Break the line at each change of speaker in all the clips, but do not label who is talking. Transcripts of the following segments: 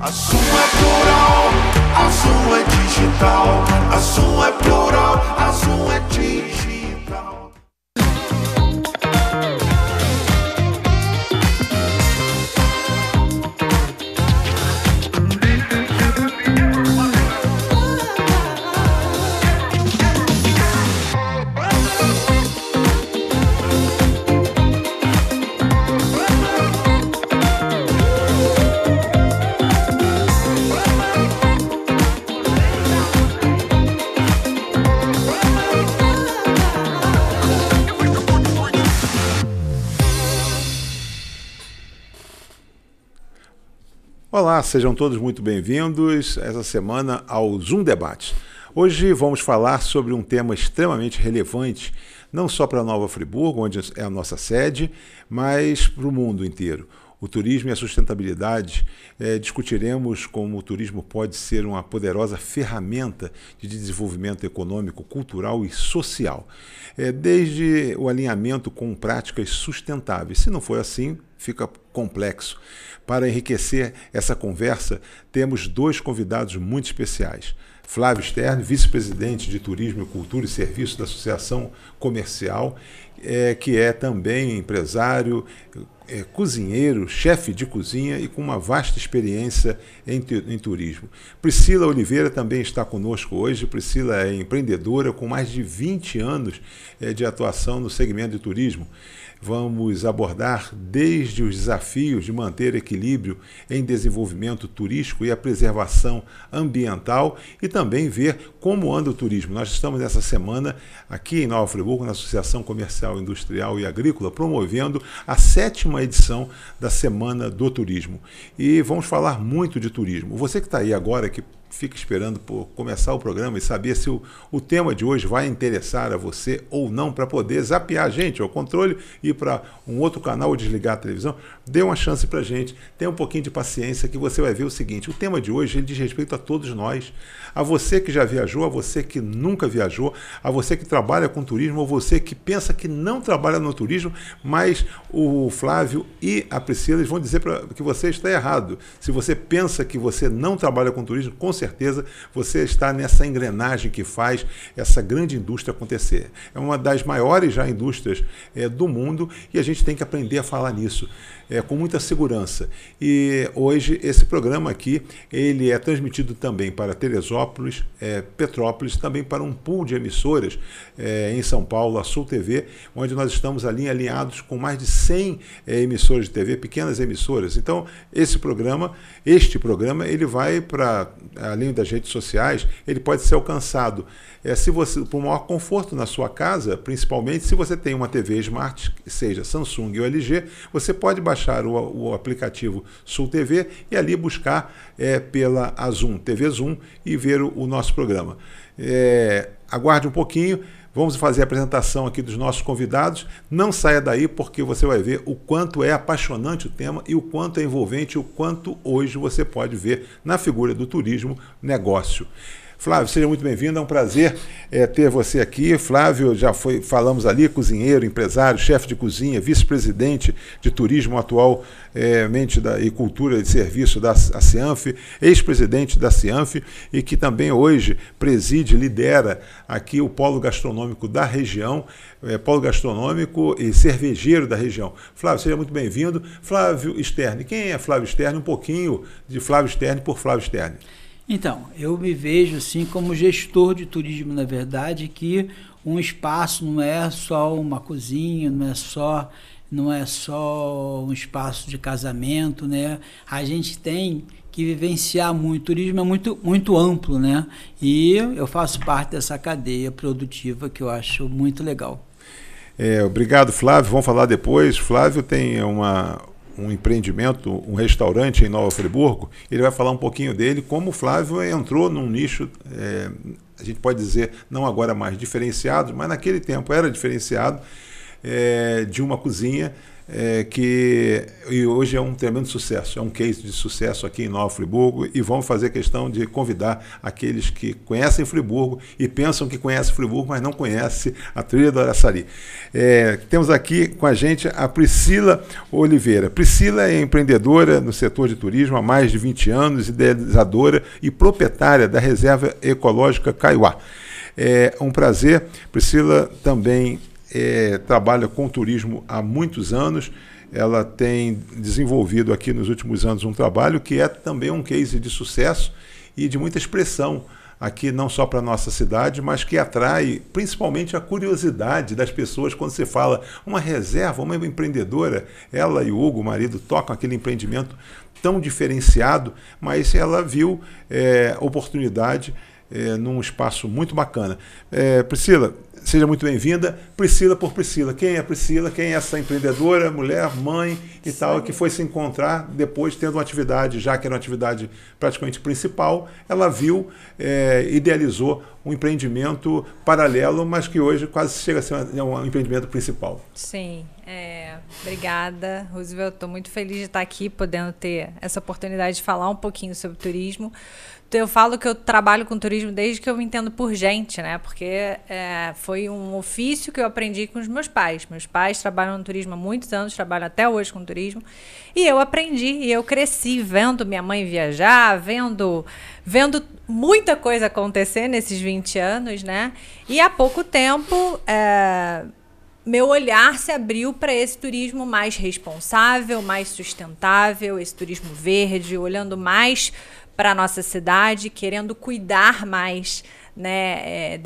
A sua é plural, a sua é digital, a sua é plural, a sua é digital.
Olá, sejam todos muito bem-vindos essa semana ao Zoom Debate. Hoje vamos falar sobre um tema extremamente relevante, não só para Nova Friburgo, onde é a nossa sede, mas para o mundo inteiro o turismo e a sustentabilidade, eh, discutiremos como o turismo pode ser uma poderosa ferramenta de desenvolvimento econômico, cultural e social, é, desde o alinhamento com práticas sustentáveis. Se não for assim, fica complexo. Para enriquecer essa conversa, temos dois convidados muito especiais. Flávio Stern, vice-presidente de Turismo, Cultura e Serviço da Associação Comercial, é, que é também empresário, é, cozinheiro, chefe de cozinha e com uma vasta experiência em, em, turismo. Priscila Oliveira também está conosco hoje. Priscila é empreendedora com mais de 20 anos é, de atuação no segmento de turismo. Vamos abordar desde os desafios de manter equilíbrio em desenvolvimento turístico e a preservação ambiental e também ver como anda o turismo. Nós estamos nessa semana aqui em Nova Friburgo, na Associação Comercial, Industrial e Agrícola, promovendo a sétima edição da Semana do Turismo. E vamos falar muito de turismo. Você que está aí agora, que fica esperando por começar o programa e saber se o, o tema de hoje vai interessar a você ou não, para poder zapear a gente ao controle, ir para um outro canal ou desligar a televisão. Dê uma chance para gente, tenha um pouquinho de paciência que você vai ver o seguinte, o tema de hoje ele diz respeito a todos nós, a você que já viajou, a você que nunca viajou, a você que trabalha com turismo, ou você que pensa que não trabalha no turismo, mas o Flávio e a Priscila vão dizer pra, que você está errado. Se você pensa que você não trabalha com turismo, com certeza você está nessa engrenagem que faz essa grande indústria acontecer. É uma das maiores já indústrias é, do mundo e a gente tem que aprender a falar nisso é, com muita segurança. E hoje esse programa aqui ele é transmitido também para Teresópolis, é, Petrópolis, também para um pool de emissoras é, em São Paulo, a Sul TV, onde nós estamos ali alinhados com mais de 100 é, emissoras de TV, pequenas emissoras. Então esse programa, este programa, ele vai para além das redes sociais, ele pode ser alcançado é, se você por maior conforto na sua casa, principalmente se você tem uma TV Smart, seja Samsung ou LG, você pode baixar baixar o, o aplicativo Sul TV e ali buscar é, pela Azum, TV Zoom e ver o, o nosso programa. É, aguarde um pouquinho, vamos fazer a apresentação aqui dos nossos convidados. Não saia daí porque você vai ver o quanto é apaixonante o tema e o quanto é envolvente, o quanto hoje você pode ver na figura do turismo negócio. Flávio, seja muito bem-vindo, é um prazer é, ter você aqui. Flávio, já foi, falamos ali, cozinheiro, empresário, chefe de cozinha, vice-presidente de turismo atualmente é, da, e cultura de serviço da CIANF, ex-presidente da CIANF e que também hoje preside, lidera aqui o polo gastronômico da região, é, polo gastronômico e cervejeiro da região. Flávio, seja muito bem-vindo. Flávio Sterne, quem é Flávio Sterne? Um pouquinho de Flávio Sterne por Flávio Sterne.
Então, eu me vejo assim como gestor de turismo, na verdade, que um espaço não é só uma cozinha, não é só não é só um espaço de casamento, né? A gente tem que vivenciar muito. O turismo é muito, muito amplo, né? E eu faço parte dessa cadeia produtiva que eu acho muito legal.
É, obrigado, Flávio. Vamos falar depois. Flávio tem uma, um empreendimento, um restaurante em Nova Friburgo, ele vai falar um pouquinho dele, como o Flávio entrou num nicho, é, a gente pode dizer, não agora mais diferenciado, mas naquele tempo era diferenciado, é, de uma cozinha é, que e hoje é um tremendo sucesso, é um case de sucesso aqui em Nova Friburgo e vamos fazer questão de convidar aqueles que conhecem Friburgo e pensam que conhecem Friburgo, mas não conhecem a trilha do Araçari. É, temos aqui com a gente a Priscila Oliveira. Priscila é empreendedora no setor de turismo há mais de 20 anos, idealizadora e proprietária da Reserva Ecológica Caiuá. É um prazer. Priscila também é, trabalha com turismo há muitos anos. Ela tem desenvolvido aqui nos últimos anos um trabalho que é também um case de sucesso e de muita expressão aqui não só para a nossa cidade, mas que atrai principalmente a curiosidade das pessoas quando se fala uma reserva, uma empreendedora, ela e o Hugo, o marido, tocam aquele empreendimento tão diferenciado, mas ela viu é, oportunidade é, num espaço muito bacana. É, Priscila, Seja muito bem-vinda, Priscila por Priscila. Quem é Priscila? Quem é essa empreendedora, mulher, mãe e Sim. tal, que foi se encontrar depois tendo uma atividade, já que era uma atividade praticamente principal, ela viu, é, idealizou um empreendimento paralelo, mas que hoje quase chega a ser um empreendimento principal.
Sim. É, obrigada, Roosevelt. Estou muito feliz de estar aqui, podendo ter essa oportunidade de falar um pouquinho sobre turismo. Eu falo que eu trabalho com turismo desde que eu me entendo por gente, né? Porque é, foi um ofício que eu aprendi com os meus pais. Meus pais trabalham no turismo há muitos anos, trabalham até hoje com turismo. E eu aprendi, e eu cresci vendo minha mãe viajar, vendo, vendo muita coisa acontecer nesses 20 anos, né? E há pouco tempo. É, meu olhar se abriu para esse turismo mais responsável, mais sustentável, esse turismo verde, olhando mais para a nossa cidade, querendo cuidar mais né, é,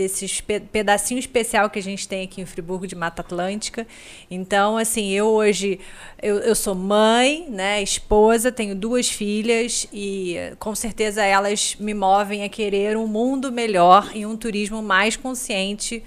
pe pedacinho especial que a gente tem aqui em Friburgo de Mata Atlântica. Então, assim, eu hoje eu, eu sou mãe, né, esposa, tenho duas filhas e com certeza elas me movem a querer um mundo melhor e um turismo mais consciente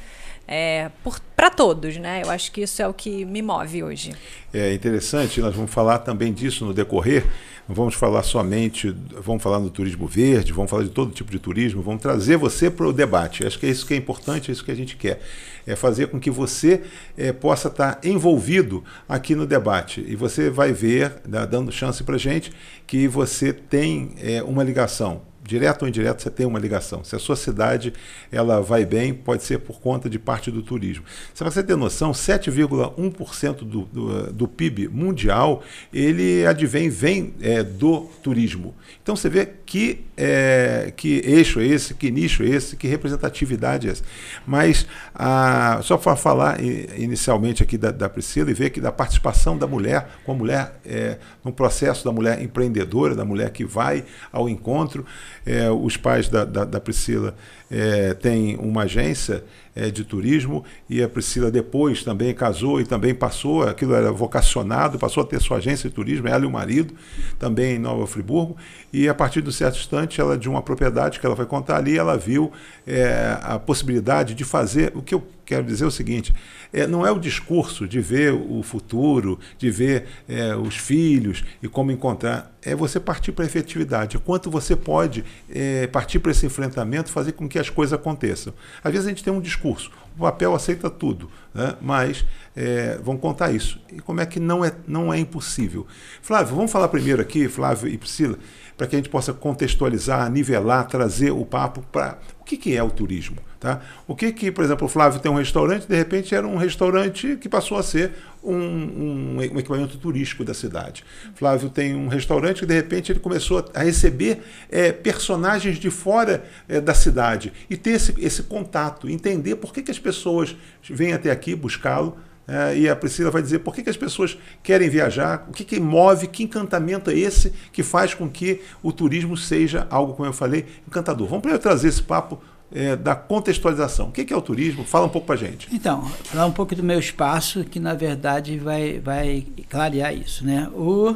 é, para todos, né? Eu acho que isso é o que me move hoje.
É interessante, nós vamos falar também disso no decorrer. Não vamos falar somente, vamos falar do turismo verde, vamos falar de todo tipo de turismo, vamos trazer você para o debate. Acho que é isso que é importante, é isso que a gente quer. É fazer com que você é, possa estar tá envolvido aqui no debate. E você vai ver, dando chance para gente, que você tem é, uma ligação direto ou indireto, você tem uma ligação. Se a sua cidade ela vai bem, pode ser por conta de parte do turismo. Se você tem noção, 7,1% do, do, do, PIB mundial ele advém vem é, do turismo. Então você vê que, é, que eixo é esse, que nicho é esse, que representatividade é essa. Mas a, só para falar inicialmente aqui da, da, Priscila e ver que da participação da mulher, com a mulher, é, no processo da mulher empreendedora, da mulher que vai ao encontro. É, os pais da, da, da Priscila é, têm uma agência é, de turismo e a Priscila depois também casou e também passou, aquilo era vocacionado, passou a ter sua agência de turismo, ela e o marido, também em Nova Friburgo e a partir de um certo instante, ela de uma propriedade que ela vai contar ali, ela viu é, a possibilidade de fazer o que eu quero dizer é o seguinte: é, não é o discurso de ver o futuro, de ver é, os filhos e como encontrar, é você partir para a efetividade. É quanto você pode é, partir para esse enfrentamento, fazer com que as coisas aconteçam. Às vezes a gente tem um discurso, o papel aceita tudo, né? mas é, vão contar isso. E como é que não é, não é impossível? Flávio, vamos falar primeiro aqui, Flávio e Priscila, para que a gente possa contextualizar, nivelar, trazer o papo para que, que é o turismo? Tá? O que, que, por exemplo, o Flávio tem um restaurante, de repente era um restaurante que passou a ser um, um, um equipamento turístico da cidade. Flávio tem um restaurante que, de repente, ele começou a receber é, personagens de fora é, da cidade e ter esse, esse contato, entender por que, que as pessoas vêm até aqui buscá-lo é, e a Priscila vai dizer por que, que as pessoas querem viajar, o que, que move, que encantamento é esse que faz com que o turismo seja algo, como eu falei, encantador. Vamos primeiro trazer esse papo é, da contextualização. O que, que é o turismo? Fala um pouco para gente. Então, falar um pouco do meu
espaço, que na verdade vai, vai clarear isso. Né? O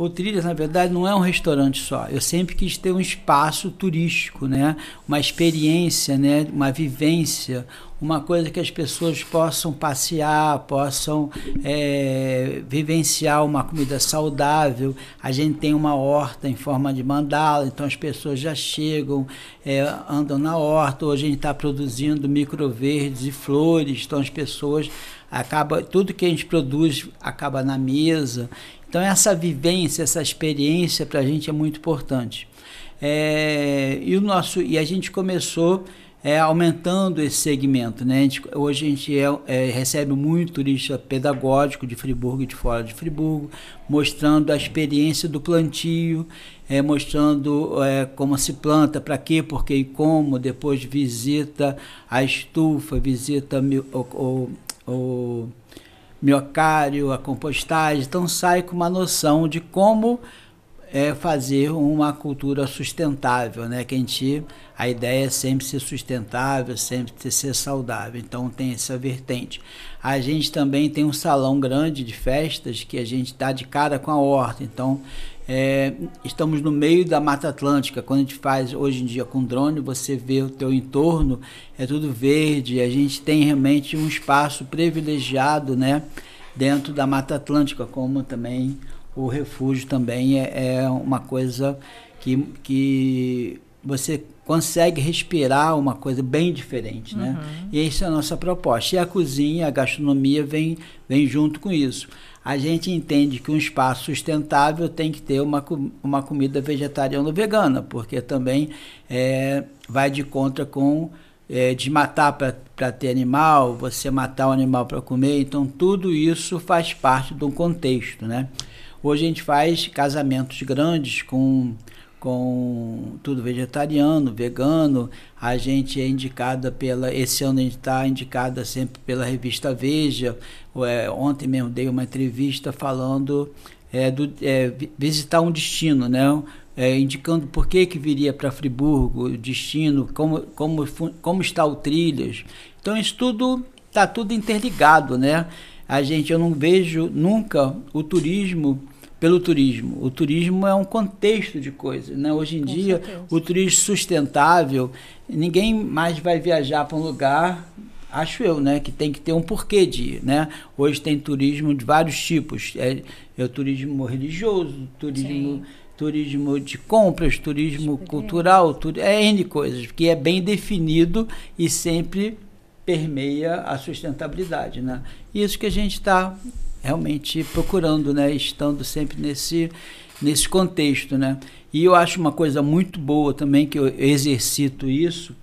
o Trilhas, na verdade, não é um restaurante só. Eu sempre quis ter um espaço turístico, né? Uma experiência, né? Uma vivência, uma coisa que as pessoas possam passear, possam é, vivenciar uma comida saudável. A gente tem uma horta em forma de mandala, então as pessoas já chegam, é, andam na horta. Hoje a gente está produzindo microverdes e flores, então as pessoas acaba tudo que a gente produz acaba na mesa. Então, essa vivência, essa experiência para a gente é muito importante. É, e, o nosso, e a gente começou é, aumentando esse segmento. Né? A gente, hoje a gente é, é, recebe muito turista pedagógico de Friburgo e de fora de Friburgo, mostrando a experiência do plantio, é, mostrando é, como se planta, para quê, por quê e como, depois visita a estufa, visita o, o, o miocário, a compostagem. Então sai com uma noção de como é, fazer uma cultura sustentável, né? Que a gente a ideia é sempre ser sustentável, sempre ser saudável. Então tem essa vertente. A gente também tem um salão grande de festas que a gente está de cara com a horta. Então é, estamos no meio da Mata Atlântica. Quando a gente faz hoje em dia com drone, você vê o teu entorno, é tudo verde. A gente tem realmente um espaço privilegiado, né, dentro da Mata Atlântica, como também o refúgio também é, é uma coisa que, que você consegue respirar uma coisa bem diferente, né? Uhum. E essa é a nossa proposta. E a cozinha, a gastronomia vem, vem junto com isso a gente entende que um espaço sustentável tem que ter uma, uma comida vegetariana ou vegana, porque também é, vai de contra com é, desmatar para ter animal, você matar o animal para comer, então tudo isso faz parte de um contexto, né? Hoje a gente faz casamentos grandes com com tudo vegetariano, vegano. A gente é indicada pela. Esse ano a gente está indicada sempre pela revista Veja. É, ontem mesmo dei uma entrevista falando é, do, é, visitar um destino, né? É, indicando por que, que viria para Friburgo, o destino, como, como, como está o Trilhas. Então isso tudo está tudo interligado, né? A gente, eu não vejo nunca o turismo pelo turismo. O turismo é um contexto de coisas. Né? Hoje em Com dia, certeza. o turismo sustentável, ninguém mais vai viajar para um lugar, acho eu, né? que tem que ter um porquê de ir. Né? Hoje tem turismo de vários tipos. É, é o turismo religioso, turismo. Turismo de compras, turismo cultural, tur é N coisas, que é bem definido e sempre permeia a sustentabilidade. Né? Isso que a gente está realmente procurando, né, estando sempre nesse nesse contexto, né? E eu acho uma coisa muito boa também que eu exercito isso.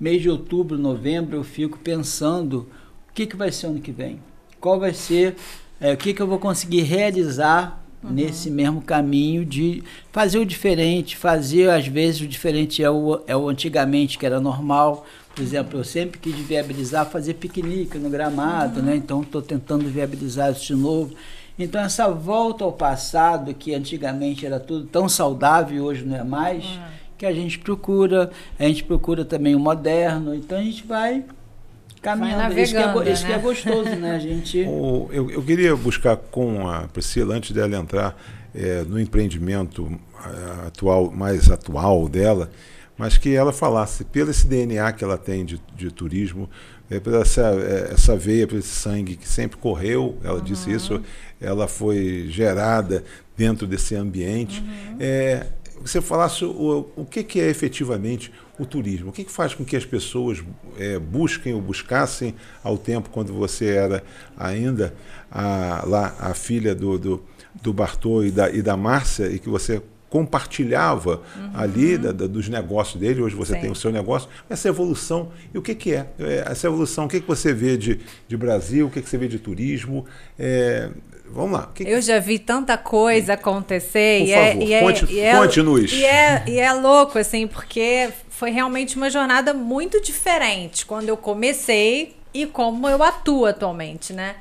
Mês de outubro, novembro, eu fico pensando o que, que vai ser ano que vem, qual vai ser, é, o que, que eu vou conseguir realizar uhum. nesse mesmo caminho de fazer o diferente, fazer às vezes o diferente é o, é o antigamente que era normal, por exemplo, eu sempre quis viabilizar fazer piquenique no gramado, uhum. né? Então estou tentando viabilizar isso de novo. Então essa volta ao passado, que antigamente era tudo tão saudável e hoje não é mais, uhum. que a gente procura, a gente procura também o moderno, então a gente vai caminhando. esse é isso, que é, né? que é, gostoso, né? A
gente... O, eu, eu queria buscar com a Priscila, antes dela entrar é, no empreendimento eh, atual, mais atual dela, mas que ela falasse, pelo esse DNA que ela tem de, de turismo, é, essa, é, essa veia, por esse sangue que sempre correu, ela uhum. disse isso, ela foi gerada dentro desse ambiente. Uhum. É, você falasse o, o que, que é efetivamente o turismo, o que, que faz com que as pessoas é, busquem ou buscassem ao tempo, quando você era ainda a, lá a filha do, do, do Bartô e da, e da Márcia, e que você compartilhava uhum. ali da, da, dos negócios dele, hoje você Sim. tem o seu negócio. Essa evolução, e o que, que é? é essa evolução, o que, que você vê de, de Brasil, o que, que você vê de turismo? É, vamos lá.
Que eu já vi tanta coisa acontecer. Por e é- favor, é, e conte, é, e é, e é louco, assim, porque foi realmente uma jornada muito diferente quando eu comecei e como eu atuo atualmente, né?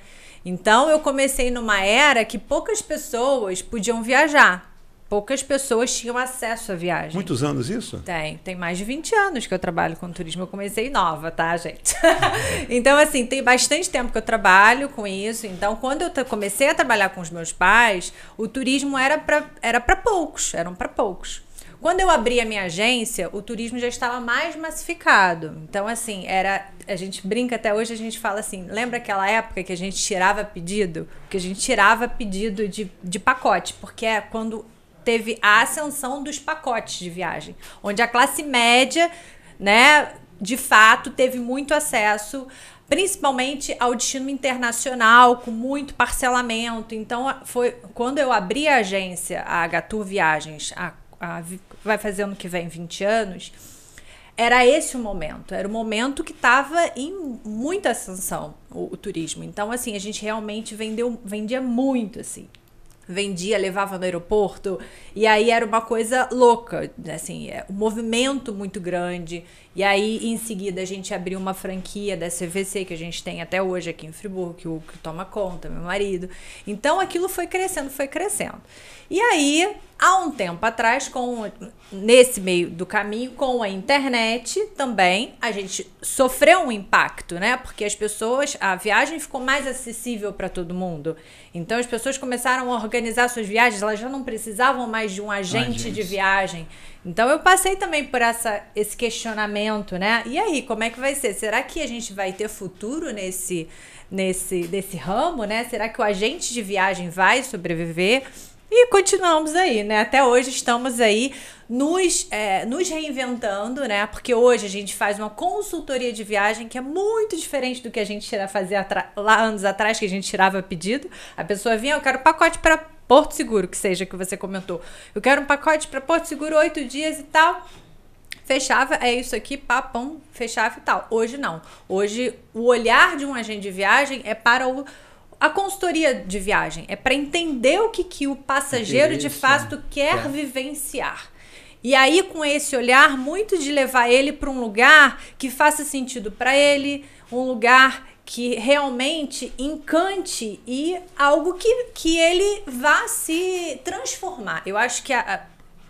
Então eu comecei numa era que poucas pessoas podiam viajar poucas pessoas tinham acesso à viagem. Muitos anos isso? Tem. Tem mais de 20 anos que eu trabalho com turismo. Eu comecei nova, tá, gente? Uhum. então, assim, tem bastante tempo que eu trabalho com isso. Então, quando eu comecei a trabalhar com os meus pais, o turismo era para era pra poucos, eram para poucos. Quando eu abri a minha agência, o turismo já estava mais massificado. Então, assim, era. A gente brinca até hoje, a gente fala assim: lembra aquela época que a gente tirava pedido? Que a gente tirava pedido de, de pacote, porque é quando teve a ascensão dos pacotes de viagem, onde a classe média, né, de fato teve muito acesso principalmente ao destino internacional, com muito parcelamento. Então, foi quando eu abri a agência, a Gatur Viagens, a, a, vai fazer ano que vem 20 anos, era esse o momento, era o momento que estava em muita ascensão o, o, turismo. Então, assim, a gente realmente vendeu, vendia muito, assim vendia, levava no aeroporto. E aí era uma coisa louca, assim, é um movimento muito grande. E aí, em seguida, a gente abriu uma franquia da CVC, que a gente tem até hoje aqui em Friburgo, que o que toma conta, meu marido. Então, aquilo foi crescendo, foi crescendo. E aí, Há um tempo atrás, com nesse meio do caminho, com a internet também, a gente sofreu um impacto, né? Porque as pessoas, a viagem ficou mais acessível para todo mundo. Então as pessoas começaram a organizar suas viagens, elas já não precisavam mais de um agente. de viagem. Então eu passei também por essa, esse questionamento, né? E aí, como é que vai ser? Será que a gente vai ter futuro nesse, nesse desse ramo, né? Será que o agente de viagem vai sobreviver? E continuamos aí, né? Até hoje estamos aí nos, é, nos reinventando, né? Porque hoje a gente faz uma consultoria de viagem que é muito diferente do que a gente tira fazer lá anos atrás, que a gente tirava pedido. A pessoa vinha, eu quero pacote para Porto Seguro, que seja que você comentou. Eu quero um pacote para Porto Seguro, oito dias e tal fechava, é isso aqui, papão, fechava e tal. Hoje não. Hoje o olhar de um agente de viagem é para o a consultoria de viagem é para entender o que, que o passageiro de fato quer é. vivenciar. E aí, com esse olhar, muito de levar ele para um lugar que faça sentido para ele, um lugar que realmente encante e algo que, que ele vá se transformar. Eu acho que a, a,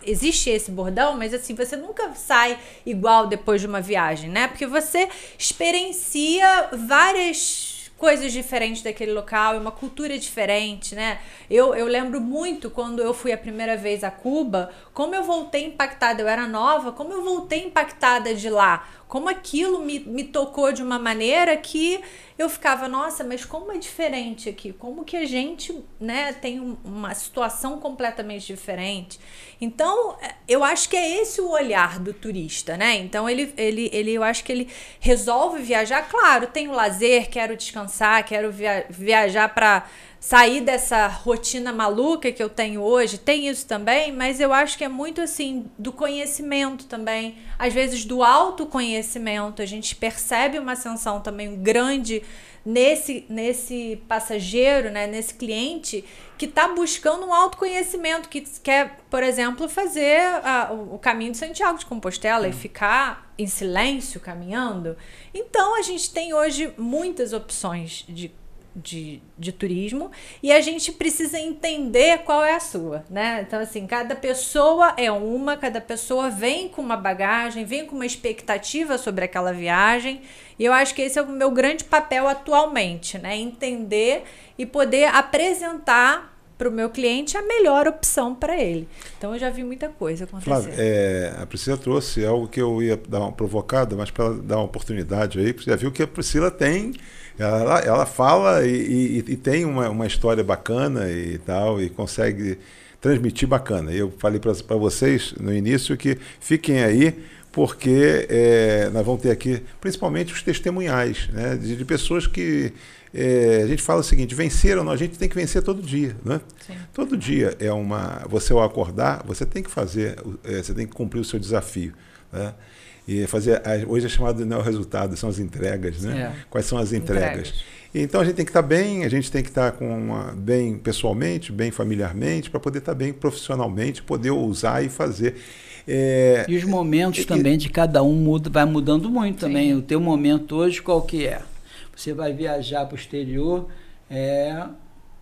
existe esse bordão, mas assim, você nunca sai igual depois de uma viagem, né? Porque você experiencia várias coisas diferentes daquele local, é uma cultura diferente, né? Eu, eu lembro muito quando eu fui a primeira vez a Cuba, como eu voltei impactada, eu era nova, como eu voltei impactada de lá, como aquilo me, me tocou de uma maneira que eu ficava, nossa, mas como é diferente aqui, como que a gente, né, tem uma situação completamente diferente. Então, é, eu acho que é esse o olhar do turista, né? Então, ele, ele, ele eu acho que ele resolve viajar, claro, tem o lazer, quero descansar, quero via viajar para sair dessa rotina maluca que eu tenho hoje, tem isso também, mas eu acho que é muito assim do conhecimento também, às vezes do autoconhecimento, a gente percebe uma ascensão também grande nesse nesse passageiro, né, nesse cliente que está buscando um autoconhecimento, que quer, por exemplo, fazer a, ah, o caminho de Santiago de Compostela hum. e ficar em silêncio caminhando. Então a gente tem hoje muitas opções de de, de turismo e a gente precisa entender qual é a sua, né? Então, assim, cada pessoa é uma, cada pessoa vem com uma bagagem, vem com uma expectativa sobre aquela viagem e eu acho que esse é o meu grande papel atualmente, né? Entender e poder apresentar para o meu cliente é a melhor opção para ele. Então eu já vi muita coisa acontecer. Flávia,
é, a Priscila trouxe algo que eu ia dar uma provocada, mas para dar uma oportunidade aí, você já viu que a Priscila tem. Ela, ela fala e, e, e tem uma, uma história bacana e tal, e consegue transmitir bacana. Eu falei para vocês no início que fiquem aí, porque é, nós vamos ter aqui principalmente os testemunhais né, de, de pessoas que é, a gente fala o seguinte: vencer ou não, a gente tem que vencer todo dia. Né? Sim. Todo dia é uma. Você ao acordar, você tem que fazer, é, você tem que cumprir o seu desafio. Né? E fazer. Hoje é chamado não é o resultado, são as entregas. Né? É. Quais são as entregas. entregas. Então a gente tem que estar bem, a gente tem que estar com uma, bem pessoalmente, bem familiarmente, para poder estar bem profissionalmente, poder usar e fazer. É, e os momentos é, também de cada um muda, vai mudando
muito sim. também. O teu momento hoje qual que é? você vai viajar para o exterior, é,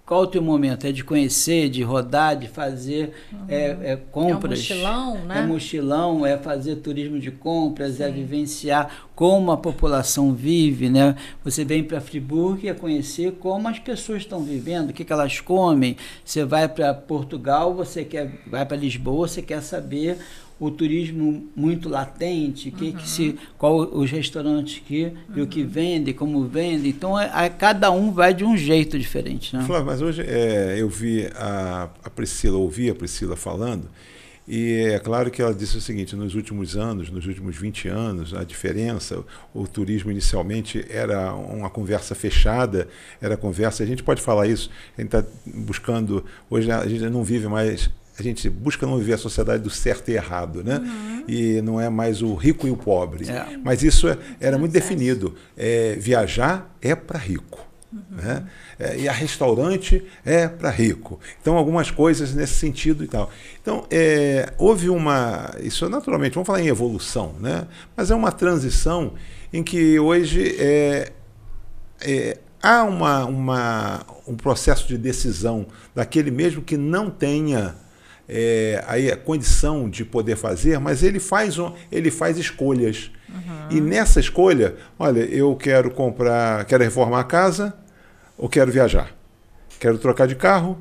qual o teu momento? É de conhecer, de rodar, de fazer é, uhum. é, é, compras. É um mochilão, né? É mochilão, é fazer turismo de compras, é Sim. é vivenciar como a população vive, né? Você vem para Friburgo e é conhecer como as pessoas estão vivendo, o que, que elas comem. Você vai para Portugal, você quer, vai para Lisboa, você quer saber o turismo muito latente, que, uhum. que se, qual os restaurantes que uhum. e o que vende, como vende. Então, é, a, cada um vai de um jeito diferente. Né? Flávio, mas
hoje é, eu vi a, a Priscila, ouvi a Priscila falando, e é claro que ela disse o seguinte: nos últimos anos, nos últimos 20 anos, a diferença, o turismo inicialmente era uma conversa fechada, era conversa. A gente pode falar isso, a gente está buscando. Hoje a gente não vive mais a gente busca não viver a sociedade do certo e errado, né? Uhum. E não é mais o rico e o pobre. É. Mas isso é, era não muito certo. definido. É, viajar é para rico. Uhum. Né? É, e a restaurante é para rico. Então, algumas coisas nesse sentido e tal. Então, é, houve uma. Isso é naturalmente, vamos falar em evolução, né? mas é uma transição em que hoje há uma, uma, um processo de decisão daquele mesmo que não tenha é, a é condição de poder fazer, mas ele faz, um, ele faz escolhas. Uhum. E nessa escolha, olha, eu quero comprar, quero reformar a casa ou quero viajar? Quero trocar de carro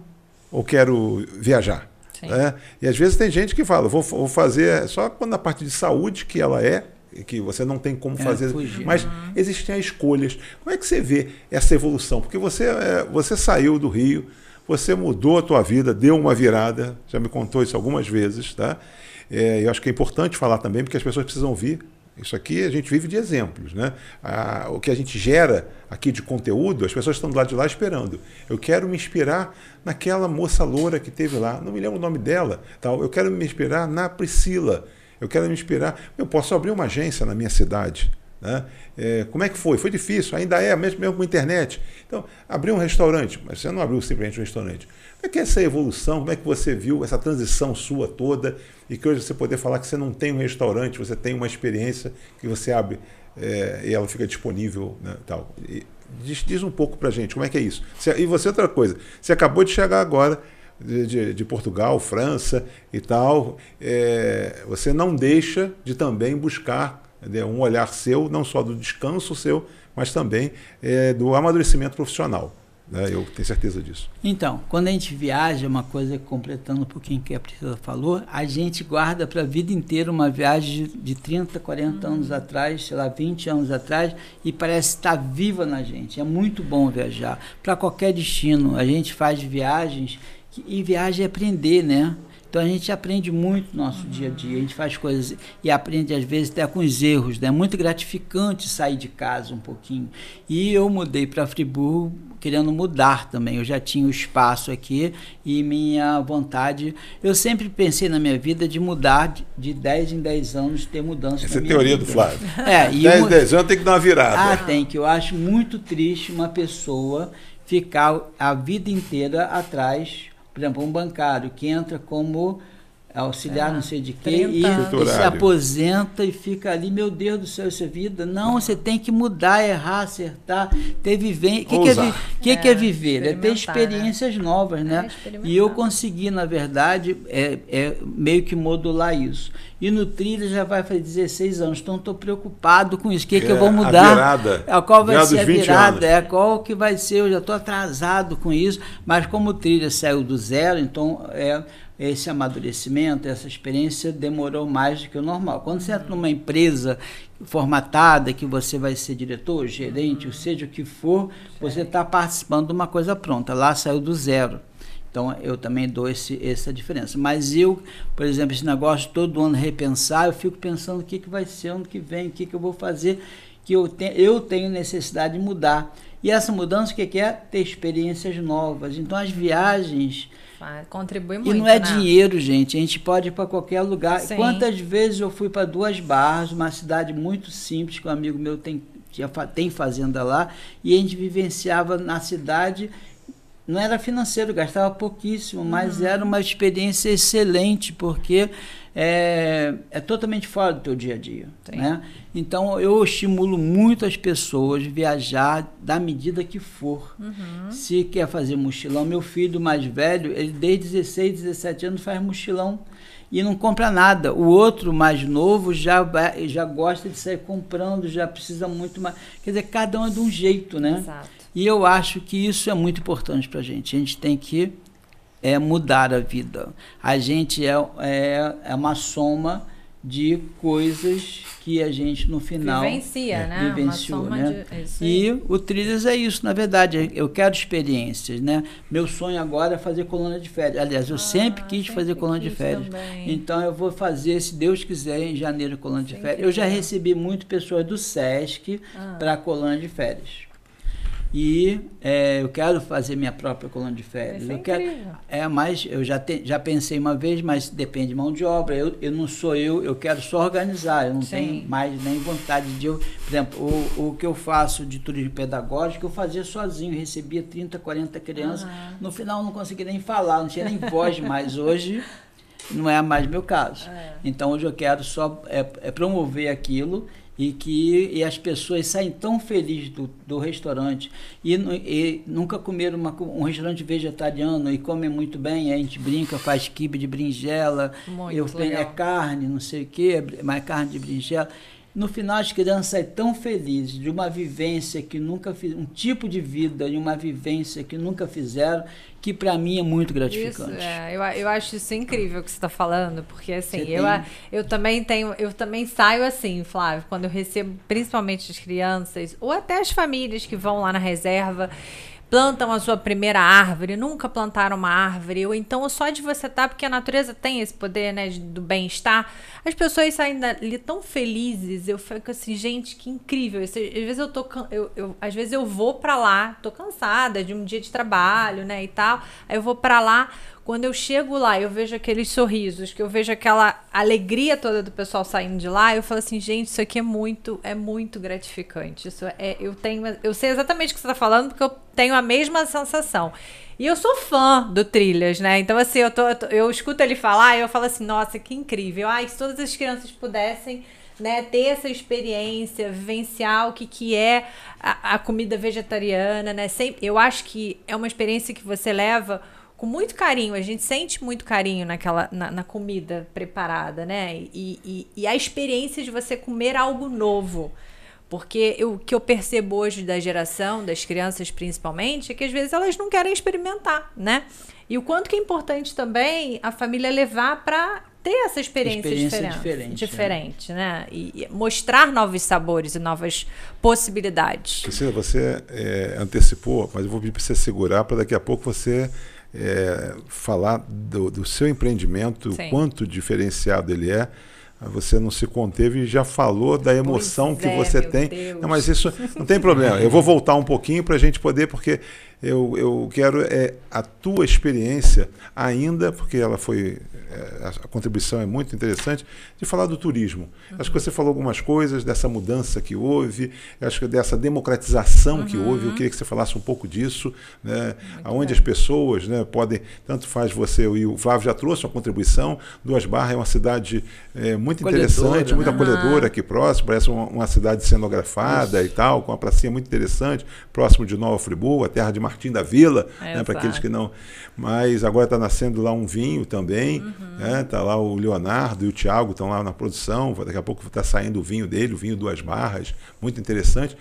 ou quero viajar? Né? E às vezes tem gente que fala, vou, vou fazer só quando a parte de saúde que ela é, que você não tem como é, fazer. Fugir. Mas uhum. existem as escolhas. Como é que você vê essa evolução? Porque você, é, você saiu do Rio, você mudou a tua vida, deu uma virada, já me contou isso algumas vezes, tá? É, eu acho que é importante falar também, porque as pessoas precisam ouvir. Isso aqui a gente vive de exemplos, né? A, o que a gente gera aqui de conteúdo, as pessoas estão do lado de lá esperando. Eu quero me inspirar naquela moça loura que teve lá, não me lembro o nome dela, tal. Eu quero me inspirar na Priscila. Eu quero me inspirar. Eu posso abrir uma agência na minha cidade né? É, como é que foi? Foi difícil, ainda é, mesmo, mesmo com a internet. Então, abrir um restaurante, mas você não abriu simplesmente um restaurante. Como é que é essa evolução, como é que você viu essa transição sua toda e que hoje você poder falar que você não tem um restaurante, você tem uma experiência que você abre é, e ela fica disponível né, tal. E diz, diz um pouco pra gente, como é que é isso? Você, e você, outra coisa, você acabou de chegar agora de, de, de, Portugal, França e tal, é, você não deixa de também buscar né, um olhar seu, não só do descanso seu, mas também é, do amadurecimento profissional. Né? Eu tenho certeza disso.
Então, quando a gente viaja, é uma coisa completando um pouquinho que a Priscila falou, a gente guarda para a vida inteira uma viagem de 30, 40 hum. anos atrás, sei lá, 20 anos atrás, e parece estar viva na gente. É muito bom viajar para qualquer destino. A gente faz viagens e viagem é aprender, né? Então a gente aprende muito no nosso uhum. dia a dia, a gente faz coisas e aprende às vezes até com os erros, né? É muito gratificante sair de casa um pouquinho. E eu mudei para Friburgo querendo mudar também. Eu já tinha o espaço aqui e minha vontade. Eu sempre pensei na minha vida de mudar de, 10 em 10 anos, ter mudança. Essa é a teoria vida. do Flávio. É, 10 em 10 anos tem
que dar uma virada. Ah,
tem, que eu acho muito triste uma pessoa ficar a vida inteira atrás por exemplo, um bancário que entra como auxiliar é, não sei de quem e, e, se aposenta e fica ali, meu Deus do céu, isso é vida. Não, você tem que mudar, errar, acertar, ter viver. O que, que, é, que, é, que é viver? É ter né? experiências né? novas, né? É e eu consegui, na verdade, é, é meio que modular isso. E no trilha já vai fazer 16 anos, então estou preocupado com isso. O que, é, que eu é, vou mudar? A é, qual vai ser a virada? É, qual que vai ser? Eu já estou atrasado com isso, mas como o trilho saiu do zero, então é esse amadurecimento, essa experiência demorou mais do que o normal. Quando você entra numa empresa formatada, que você vai ser diretor, gerente, ou seja o que for, você está participando de uma coisa pronta. Lá saiu do zero. Então eu também dou esse, essa diferença. Mas eu, por exemplo, esse negócio todo ano repensar, eu fico pensando o que, que vai ser ano que vem, o que, que eu vou fazer, que eu, te, eu tenho necessidade de mudar. E essa mudança o que, que é? Ter experiências novas. Então as viagens
contribui muito. E não é né? dinheiro,
gente. A gente pode ir para qualquer lugar. Sim. Quantas vezes eu fui para Duas Barras, uma cidade muito simples, que um amigo meu tem, tinha, tem fazenda lá, e a gente vivenciava na cidade não era financeiro, gastava pouquíssimo, mas uhum. era uma experiência excelente, porque é, é, totalmente fora do teu dia a dia. Né? Então eu estimulo muito as pessoas a viajar da medida que for. Uhum. Se quer fazer mochilão, meu filho mais velho, ele desde 16, 17 anos faz mochilão e não compra nada. O outro mais novo já, já gosta de sair comprando, já precisa muito mais. Quer dizer, cada um é de um jeito, né? Exato. E eu acho que isso é muito importante para a gente. A gente tem que é, mudar a vida. A gente é, é, é uma soma de coisas que a gente no final vivencia, é, né? Vivenciou, né? De... É e o Trilhas é isso, na verdade. Eu quero experiências, né? Meu sonho agora é fazer coluna de férias. Aliás, eu ah, sempre quis sempre fazer coluna quis de férias. Também. Então eu vou fazer, se Deus quiser, em janeiro coluna de férias. Eu já recebi muito pessoas do SESC ah. para coluna de férias e é, eu quero fazer minha própria colônia de férias. Isso é eu quero, é, mas eu já, te, já pensei uma vez, mas depende de mão de obra. Eu, eu não sou eu, eu quero só organizar. Eu não Sim. tenho mais nem vontade de eu, por exemplo, o, o que eu faço de turismo pedagógico, eu fazia sozinho, recebia 30, 40 crianças. Uhum. No final não conseguia nem falar, não tinha nem voz mais hoje não é mais meu caso. É. Então hoje eu quero só é, é promover aquilo e que e as pessoas saem tão felizes do, do restaurante e, e nunca comeram uma, um restaurante vegetariano e comem muito bem, a gente brinca, faz quibe de brinjela, muito eu, tenho é carne, não sei o que, mas é carne de brinjela. No final, as crianças saem tão felizes de uma vivência que nunca fizeram, um tipo de vida, de uma vivência que nunca fizeram, que para mim é muito gratificante. Isso,
é. Eu, eu acho isso incrível que você está falando, porque assim, eu, tem... eu também tenho, eu também saio assim, Flávio, quando eu recebo principalmente as crianças, ou até as famílias que vão lá na reserva, plantam a sua primeira árvore, nunca plantaram uma árvore, ou então só de você estar, tá, porque a natureza tem esse poder, né, do bem-estar, as pessoas saem dali tão felizes, eu fico assim, gente, que incrível, às vezes eu tô, eu, eu às vezes eu vou para lá, tô cansada de um dia de trabalho, né, e tal, aí eu vou para lá quando eu chego lá, eu vejo aqueles sorrisos, que eu vejo aquela alegria toda do pessoal saindo de lá, eu falo assim, gente, isso aqui é muito, é muito gratificante. Isso é, eu tenho, eu sei exatamente o que você está falando porque eu tenho a mesma sensação. E eu sou fã do Trilhas, né? Então assim, eu tô, eu, tô, eu escuto ele falar e eu falo assim, nossa, que incrível. Ai, ah, se todas as crianças pudessem né, ter essa experiência, vivenciar o que, que é a, a comida vegetariana, né? Sempre, eu acho que é uma experiência que você leva com muito carinho, a gente sente muito carinho naquela na, na comida preparada, né? E, e, e, a experiência de você comer algo novo. Porque eu, o que eu percebo hoje da geração, das crianças principalmente, é que às vezes elas não querem experimentar, né? E o quanto que é importante também a família levar para ter essa experiência, experiência diferente, diferente, né? diferente né? né? E, mostrar novos sabores e novas possibilidades.
Priscila, você é, antecipou, mas eu vou pedir para você segurar para daqui a pouco você é, falar do, do, seu empreendimento, Sim. quanto diferenciado ele é. Você não se conteve e já falou da emoção pois que é, você tem. Não, mas isso não tem problema. Eu vou voltar um pouquinho para a gente poder, porque eu, eu quero é a tua experiência ainda, porque ela foi é, a contribuição é muito interessante, de falar do turismo. Uhum. Acho que uhum. você falou algumas coisas dessa mudança que houve, acho que dessa democratização uhum. que houve. Eu queria que você falasse um pouco disso, né? aonde as pessoas né, podem, tanto faz você e o Flávio já trouxe uma contribuição. Duas Barras é uma cidade é, muito interessante, muito né? acolhedora aqui próximo, parece uma, uma cidade cenografada Isso. e tal, com uma pracinha muito interessante, próximo de Nova Friburgo, a terra de Mar Martim da Vila, é, né, para aqueles que não. Mas agora está nascendo lá um vinho também. Está uhum. né, tá lá o Leonardo e o Tiago estão lá na produção. Daqui a pouco está saindo o vinho dele, o vinho Duas Barras, muito interessante.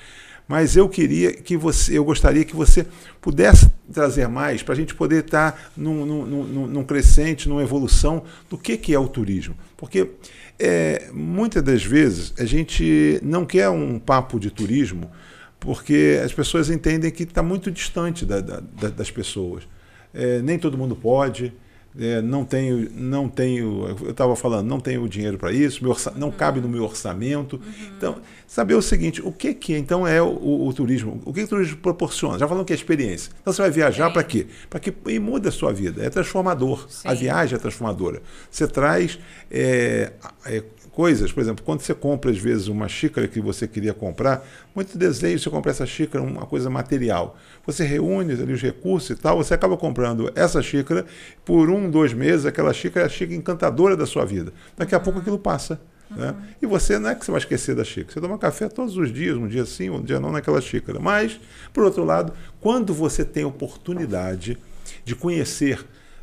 Mas eu queria que você, eu gostaria que você pudesse trazer mais para a gente poder estar tá num, num, num, num crescente, numa evolução do que, que é o turismo. Porque é, muitas das vezes a gente não quer um papo de turismo porque as pessoas entendem que está muito distante da, da, das pessoas. É, nem todo mundo pode, é, não tenho, não tenho, eu estava falando, não tenho dinheiro para isso, orça, não uhum. cabe no meu orçamento. Uhum. Então, saber o seguinte, o que que então é o, o, turismo? O que, que, o turismo proporciona? Já falamos que é experiência. Então você vai viajar é. para quê? Para que e muda a sua vida. É transformador. Sim. A viagem é transformadora. Você traz é, é coisas. Por exemplo, quando você compra, às vezes, uma xícara que você queria comprar, muito desejo você comprar essa xícara, uma coisa material. Você reúne ali os recursos e tal, você acaba comprando essa xícara por um, dois meses, aquela xícara é a xícara encantadora da sua vida. Daqui a pouco uhum. aquilo passa. Né? Uhum. E você não é que você vai esquecer da xícara. Você toma café todos os dias, um dia sim, um dia não naquela xícara. Mas, por outro lado, quando você tem oportunidade de conhecer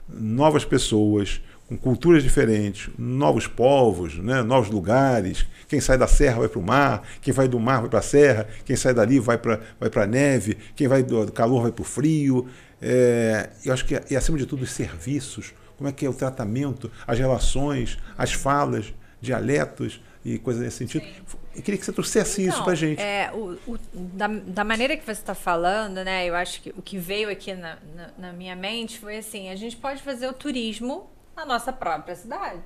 novas pessoas, com culturas diferentes, novos povos, né, novos lugares. Quem sai da serra vai para o mar, quem vai do mar vai para a serra, quem sai dali vai para vai a neve, quem vai do calor vai para o frio. É, eu acho que, e acima de tudo, os serviços, como é que é o tratamento, as relações, as falas, dialetos e coisas nesse sentido. Sim. Eu queria que você trouxesse então, isso para a gente. É,
o, o, da, da, maneira que você está falando, né? Eu acho que o que veio aqui na, na, na minha mente foi assim: a gente pode fazer o turismo na nossa própria cidade.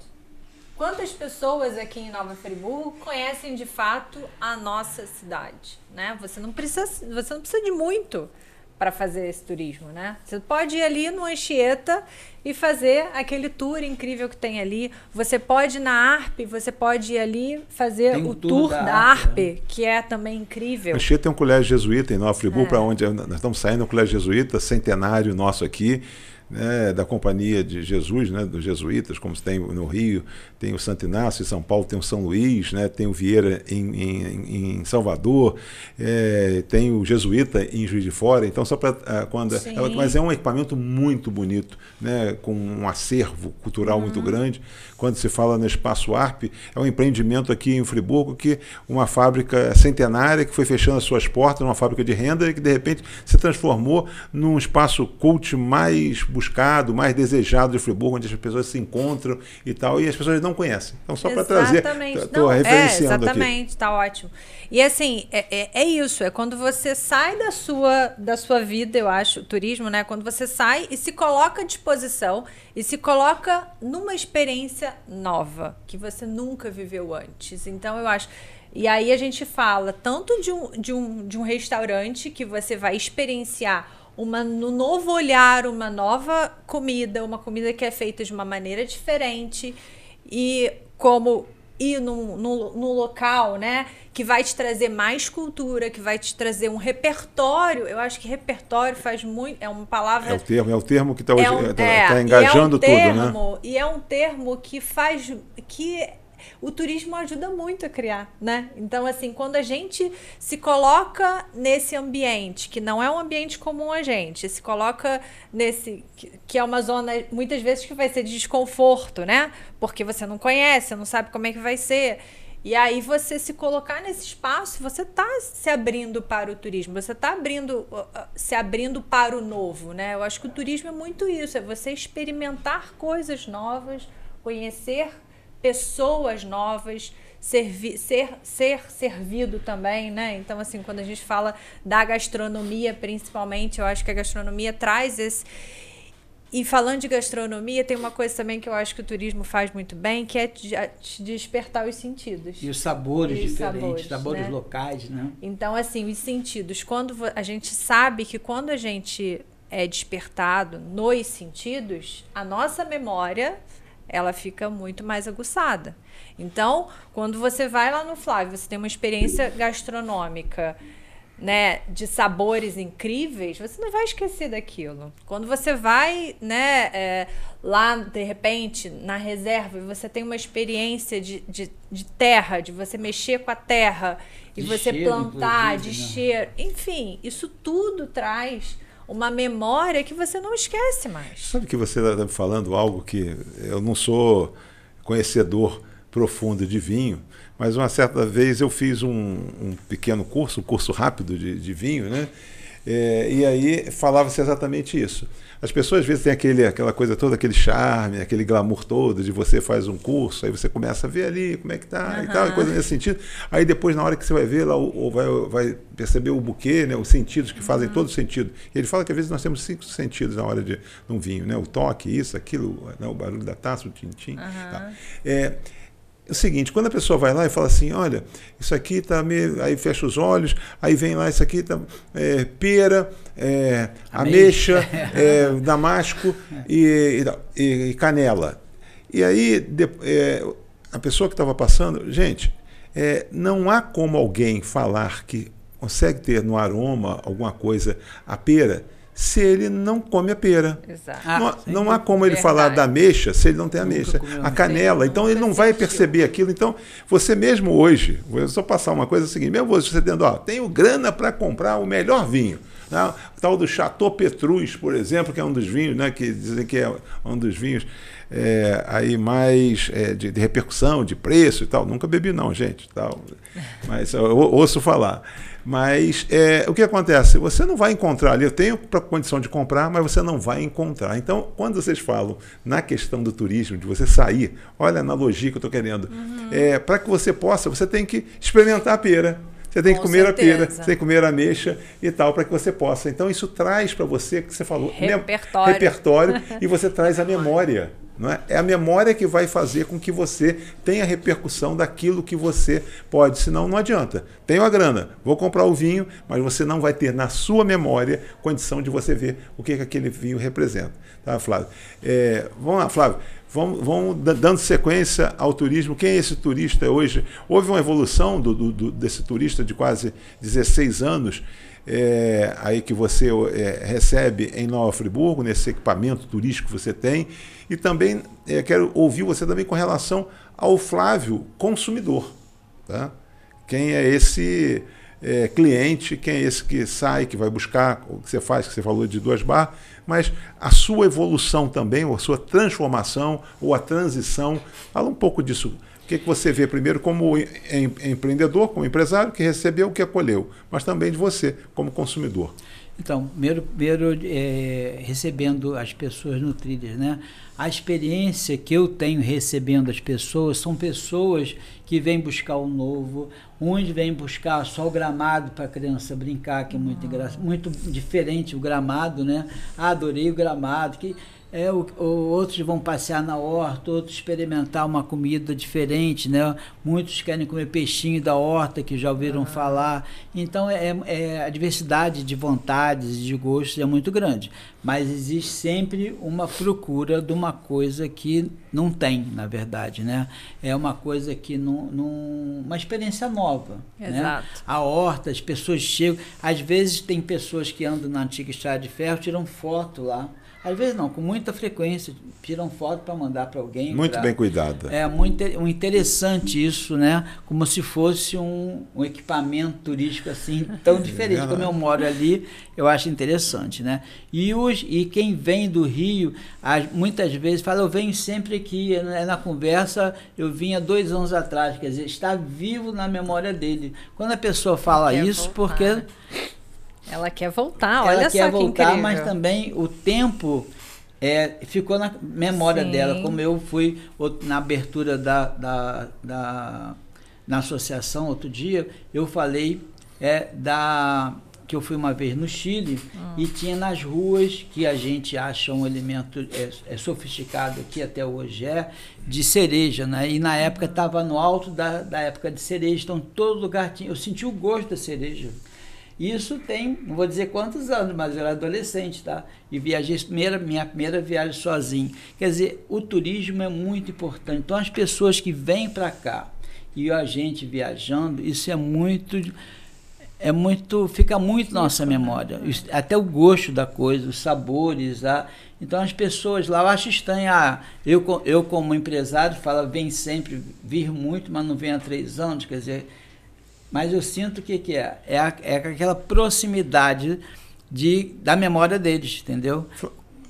Quantas pessoas aqui em Nova Friburgo conhecem de fato a nossa cidade, né? Você não precisa, você não precisa de muito para fazer esse turismo, né? Você pode ir ali no Anchieta e fazer aquele tour incrível que tem ali. Você pode ir na ARP, você pode ir ali fazer tem o tour, da, da ARP, né? que é também incrível. Anchieta
é um colégio jesuíta em Nova Friburgo, é. para onde nós estamos saindo, é um colégio jesuíta, centenário nosso aqui né, da Companhia de Jesus, né, dos jesuítas, como tem no Rio, tem o Santo Inácio em São Paulo, tem o São Luís, né, tem o Vieira em, em, em Salvador, é, tem o Jesuíta em Juiz de Fora. Então, só para ah, quando. É, mas é um equipamento muito bonito, né, com um acervo cultural uhum. muito grande. Quando se fala no Espaço ARP, é um empreendimento aqui em Friburgo que uma fábrica centenária que foi fechando as suas portas, uma fábrica de renda, e que de repente se transformou num espaço cult mais bonito buscado, mais desejado de Friburgo, onde as pessoas se encontram e tal, e as pessoas não conhecem. Então, só para trazer. Estou é, referenciando. É, exatamente,
está ótimo. E assim, é, é, é, isso, é quando você sai da sua, da sua vida, eu acho, turismo, né? Quando você sai e se coloca à disposição e se coloca numa experiência nova, que você nunca viveu antes. Então, eu acho. E aí a gente fala tanto de um, de um, de um restaurante que você vai experienciar uma, um novo olhar, uma nova comida, uma comida que é feita de uma maneira diferente e como ir num, local, né, que vai te trazer mais cultura, que vai te trazer um repertório. Eu acho que repertório faz muito. É uma palavra. É o
termo, é o termo que está é um, tá, é, tá é engajando é um termo, tudo,
né? E é um termo que faz. que o turismo ajuda muito a criar, né? Então, assim, quando a gente se coloca nesse ambiente, que não é um ambiente comum a gente, se coloca nesse, que é uma zona, muitas vezes, que vai ser de desconforto, né? Porque você não conhece, não sabe como é que vai ser. E aí você se colocar nesse espaço, você está se abrindo para o turismo, você está abrindo, se abrindo para o novo, né? Eu acho que o turismo é muito isso, é você experimentar coisas novas, conhecer pessoas novas, servi ser, ser servido também, né? Então, assim, quando a gente fala da gastronomia, principalmente, eu acho que a gastronomia traz esse. E falando de gastronomia, tem uma coisa também que eu acho que o turismo faz muito bem, que é te despertar os sentidos. E os
sabores e os diferentes, sabores, sabores né? locais,
né? Então, assim, os sentidos. Quando a gente sabe que quando a gente é despertado nos sentidos, a nossa memória ela fica muito mais aguçada. Então, quando você vai lá no Flávio, você tem uma experiência gastronômica, né, de sabores incríveis, você não vai esquecer daquilo. Quando você vai, né, é, lá de repente na reserva e você tem uma experiência de, de, de, terra, de você mexer com a terra e de você cheiro, plantar, de né? cheiro, enfim, isso tudo traz uma memória que você não esquece mais.
Sabe que você está falando algo que eu não sou conhecedor profundo de vinho, mas uma certa vez eu fiz um, um pequeno curso, um curso rápido de, de vinho, né? É, e aí falava-se exatamente isso. As pessoas às vezes têm aquele, aquela coisa toda, aquele charme, aquele glamour todo de você faz um curso, aí você começa a ver ali como é que tá uhum. e tal, coisa nesse sentido. Aí depois, na hora que você vai ver lá, ou vai, vai perceber o buquê, né, os sentidos que fazem uhum. todo sentido. E ele fala que às vezes nós temos cinco sentidos na hora de um vinho, né? O toque, isso, aquilo, né, o barulho da taça, o tintim. Uhum. Tá. É, é o seguinte, quando a pessoa vai lá e fala assim, olha, isso aqui está meio. Aí fecha os olhos, aí vem lá, isso aqui está é, pera, é, ameixa, é, damasco e, e, e, canela. E aí de, é, a pessoa que estava passando, gente, é, não há como alguém falar que consegue ter no aroma alguma coisa a pera se ele não come a pera. Exato. Ah, não, não há como ele verdade. falar da mexa se ele não tem a mexa. A canela. Então ele não vai perceber aquilo. Então, você mesmo hoje, vou só passar uma coisa é seguinte, mesmo hoje você tendo, ó, tenho grana para comprar o melhor vinho. Né? O tal do Chateau Petrus, por exemplo, que é um dos vinhos, né? Que dizem que é um dos vinhos é, aí mais é, de, de, repercussão, de preço e tal. Nunca bebi, não, gente. Tal. Mas eu, eu ouço falar. Mas é, o que acontece? Você não vai encontrar ali, eu tenho condição de comprar, mas você não vai encontrar. Então, quando vocês falam na questão do turismo, de você sair, olha a analogia que eu estou querendo. Uhum. É, Para que você possa, você tem que experimentar a pera. Você tem Com que comer certeza. a pera, você tem que comer a ameixa e tal, para que você possa. Então, isso traz para você, que você falou, repertório, repertório e você traz a memória. Não é? é a memória que vai fazer com que você tenha repercussão daquilo que você pode, senão não adianta. Tenho a grana, vou comprar o vinho, mas você não vai ter na sua memória condição de você ver o que, que aquele vinho representa. Tá, Flávio? É, vamos lá, Flávio. Vamos, vamos, dando sequência ao turismo. Quem é esse turista hoje? Houve uma evolução do, do, desse turista de quase 16 anos é, aí que você é, recebe em Nova Friburgo, nesse equipamento turístico que você tem. E também é, quero ouvir você também com relação ao Flávio Consumidor. Tá? Quem é esse é, cliente, quem é esse que sai, que vai buscar, o que você faz, que você falou de duas barras, mas a sua evolução também, ou a sua transformação, ou a transição. Fala um pouco disso que, que você vê primeiro como em, empreendedor, como empresário que recebeu o que acolheu, mas também de você como consumidor?
Então, primeiro, primeiro é, recebendo as pessoas nutridas, né? A experiência que eu tenho recebendo as pessoas são pessoas que vêm buscar o novo, uns vêm buscar só o gramado para a criança brincar, que é muito, muito diferente o gramado, né? Ah, adorei o gramado, que é, o, outros vão passear na horta, outros experimentar uma comida diferente, né? Muitos querem comer peixinho da horta, que já ouviram ah. falar. Então, é, é, a diversidade de vontades e de gostos é muito grande. Mas existe sempre uma procura de uma coisa que não tem, na verdade, né? É uma coisa que não... não uma experiência nova, né? Exato. Né? A horta, as pessoas chegam... Às vezes, tem pessoas que andam na antiga estrada de ferro, tiram foto lá às vezes não, com muita frequência, tiram foto para mandar para alguém. Muito pra, bem cuidada. É muito interessante isso, né? Como se fosse um, um equipamento turístico assim tão é diferente. Como eu moro ali, eu acho interessante, né? E, os, e quem vem do Rio, as, muitas vezes fala, eu venho sempre aqui. É, é na conversa, eu vinha dois anos atrás, quer dizer, está vivo na memória dele. Quando a pessoa fala isso, voltar. porque
ela quer voltar, olha ela só quer voltar, que mas também
o tempo é, ficou na memória Sim. dela, como eu fui na abertura da, da, da na associação outro dia, eu falei é, da que eu fui uma vez no Chile hum. e tinha nas ruas que a gente acha um elemento é, é sofisticado aqui até hoje é de cereja, né? E na época estava hum. no alto da, da época de cereja, então todo lugar tinha. Eu senti o gosto da cereja. Isso tem, não vou dizer quantos anos, mas eu era adolescente, tá? E viajei primeira, minha primeira viagem sozinho. Quer dizer, o turismo é muito importante. Então as pessoas que vêm para cá e a gente viajando, isso é muito é muito fica muito nossa memória até o gosto da coisa os sabores a tá? então as pessoas lá eu acho estranho ah, eu eu como empresário falo vem sempre vir muito mas não vem há três anos quer dizer mas eu sinto que, que é, é, a, é aquela proximidade de, da memória deles, entendeu?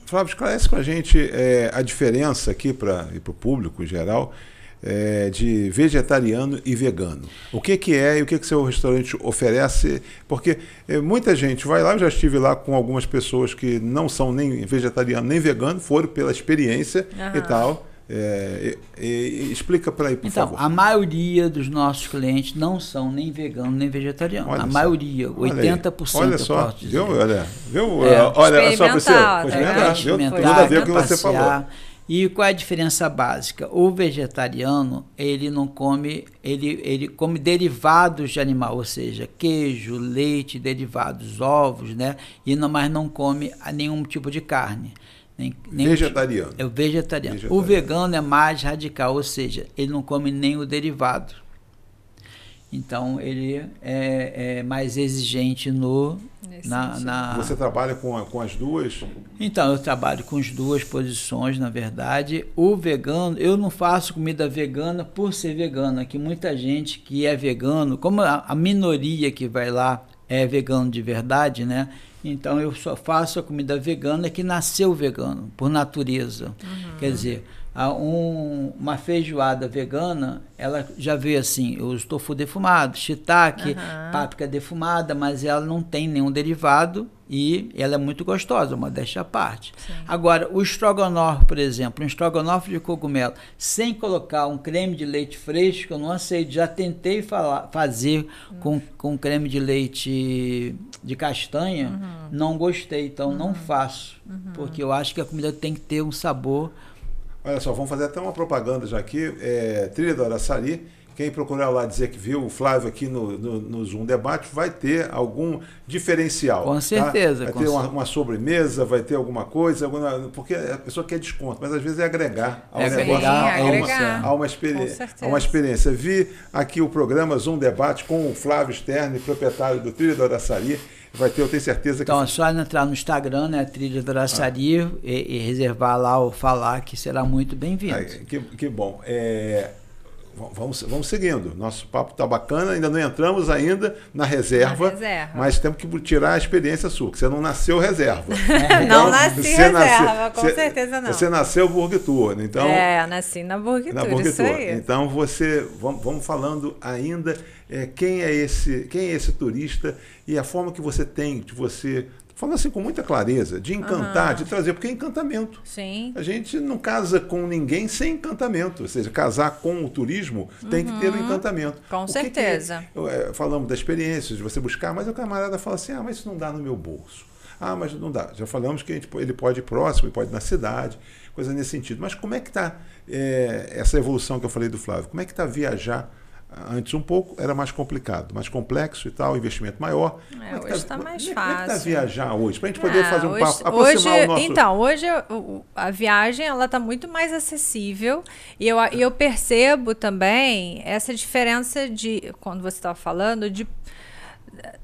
Flávio, esclarece com a gente é, a diferença aqui para o público em geral é, de vegetariano e vegano. O que, que é e o que, que seu restaurante oferece? Porque é, muita gente vai lá, eu já estive lá com algumas pessoas que não são nem vegetariano nem vegano, foram pela experiência uhum. e tal. É, explica para aí, por então, favor. Então,
a maioria dos nossos clientes não são nem veganos nem vegetarianos. Olha a só. maioria, olha 80%. Olha só, viu? Olha, viu? É, olha só, você. Tá? Experimentar, viu? Tudo a ver com o que você falou. E qual é a diferença básica? O vegetariano, ele não come, ele, ele come derivados de animal, ou seja, queijo, leite, derivados, ovos, né? E não, mas não come nenhum tipo de carne. Nem, vegetariano. É o vegetariano. vegetariano. O vegano é mais radical, ou seja, ele não come nem o derivado. Então ele é, é mais exigente no. Na, na, Você
trabalha com, com as duas?
Então, eu trabalho com as duas posições, na verdade. O vegano, eu não faço comida vegana por ser vegana, é que muita gente que é vegano, como a, a minoria que vai lá é vegano de verdade, né? Então eu só faço a comida vegana que nasceu vegano, por natureza. Uhum. Quer dizer, um, uma feijoada vegana, ela já vê assim, eu estou tofu defumado, shiitake, uhum. páprica defumada, mas ela não tem nenhum derivado e ela é muito gostosa, uma desta parte. Sim. Agora, o estrogonofe, por exemplo, um estrogonofe de cogumelo, sem colocar um creme de leite fresco, eu não aceito. Já tentei falar, fazer uhum. com, com creme de leite de castanha, uhum. não gostei, então uhum. não faço, uhum. porque eu acho que a comida tem que ter um sabor.
Olha só, vamos fazer até uma propaganda já aqui. É, Trilha da Araçari quem procurar lá dizer que viu o Flávio aqui no, no, no Zoom Debate vai ter algum diferencial. Com tá? certeza. Tá? Vai com ter uma, uma, sobremesa, vai ter alguma coisa, alguma, porque a pessoa quer desconto, mas às vezes é agregar ao é negócio, agregar, a, uma, a, é. uma experiência, a uma experiência. Vi aqui o programa Zoom Debate com o Flávio Sterne, proprietário do Trilho da Araçari. Vai ter, eu tenho certeza que. Então, é só entrar no Instagram, né? Trilha do Araçari, ah. e, e, reservar lá ou
falar que será muito bem-vindo.
que, que bom. É, vamos, vamos seguindo. Nosso papo está bacana, ainda não entramos ainda na reserva, na reserva, mas temos que tirar a experiência sua, que você não nasceu reserva.
É. Então, não nasci reserva, nasceu, com você, certeza não. Você
nasceu Burg então... É,
nasci na Burg na Burg isso aí.
Então, você, vamos, vamos falando ainda é, quem, é esse, quem é esse turista e a forma que você tem de você Fala assim com muita clareza, de encantar, uhum. de trazer, porque é encantamento. Sim. A gente não casa com ninguém sem encantamento. Ou seja, casar com o turismo tem uhum. que ter o um uhum. encantamento. Com o certeza. Que que, é, falamos da experiência, de você buscar, mas o camarada fala assim: ah, mas isso não dá no meu bolso. Ah, mas não dá. Já falamos que gente, ele pode ir próximo, ele pode ir na cidade, coisa nesse sentido. Mas como é que está é, essa evolução que eu falei do Flávio? Como é que está viajar Antes um pouco era mais complicado, mais complexo e tal, investimento maior.
É, hoje está tá mais fácil. Como é que tá tá é tá viajar
hoje? Para a gente poder ah, fazer um hoje, papo, aproximar hoje, o nosso... Então,
hoje a viagem ela está muito mais acessível e eu, eu percebo também essa diferença de, quando você estava falando, de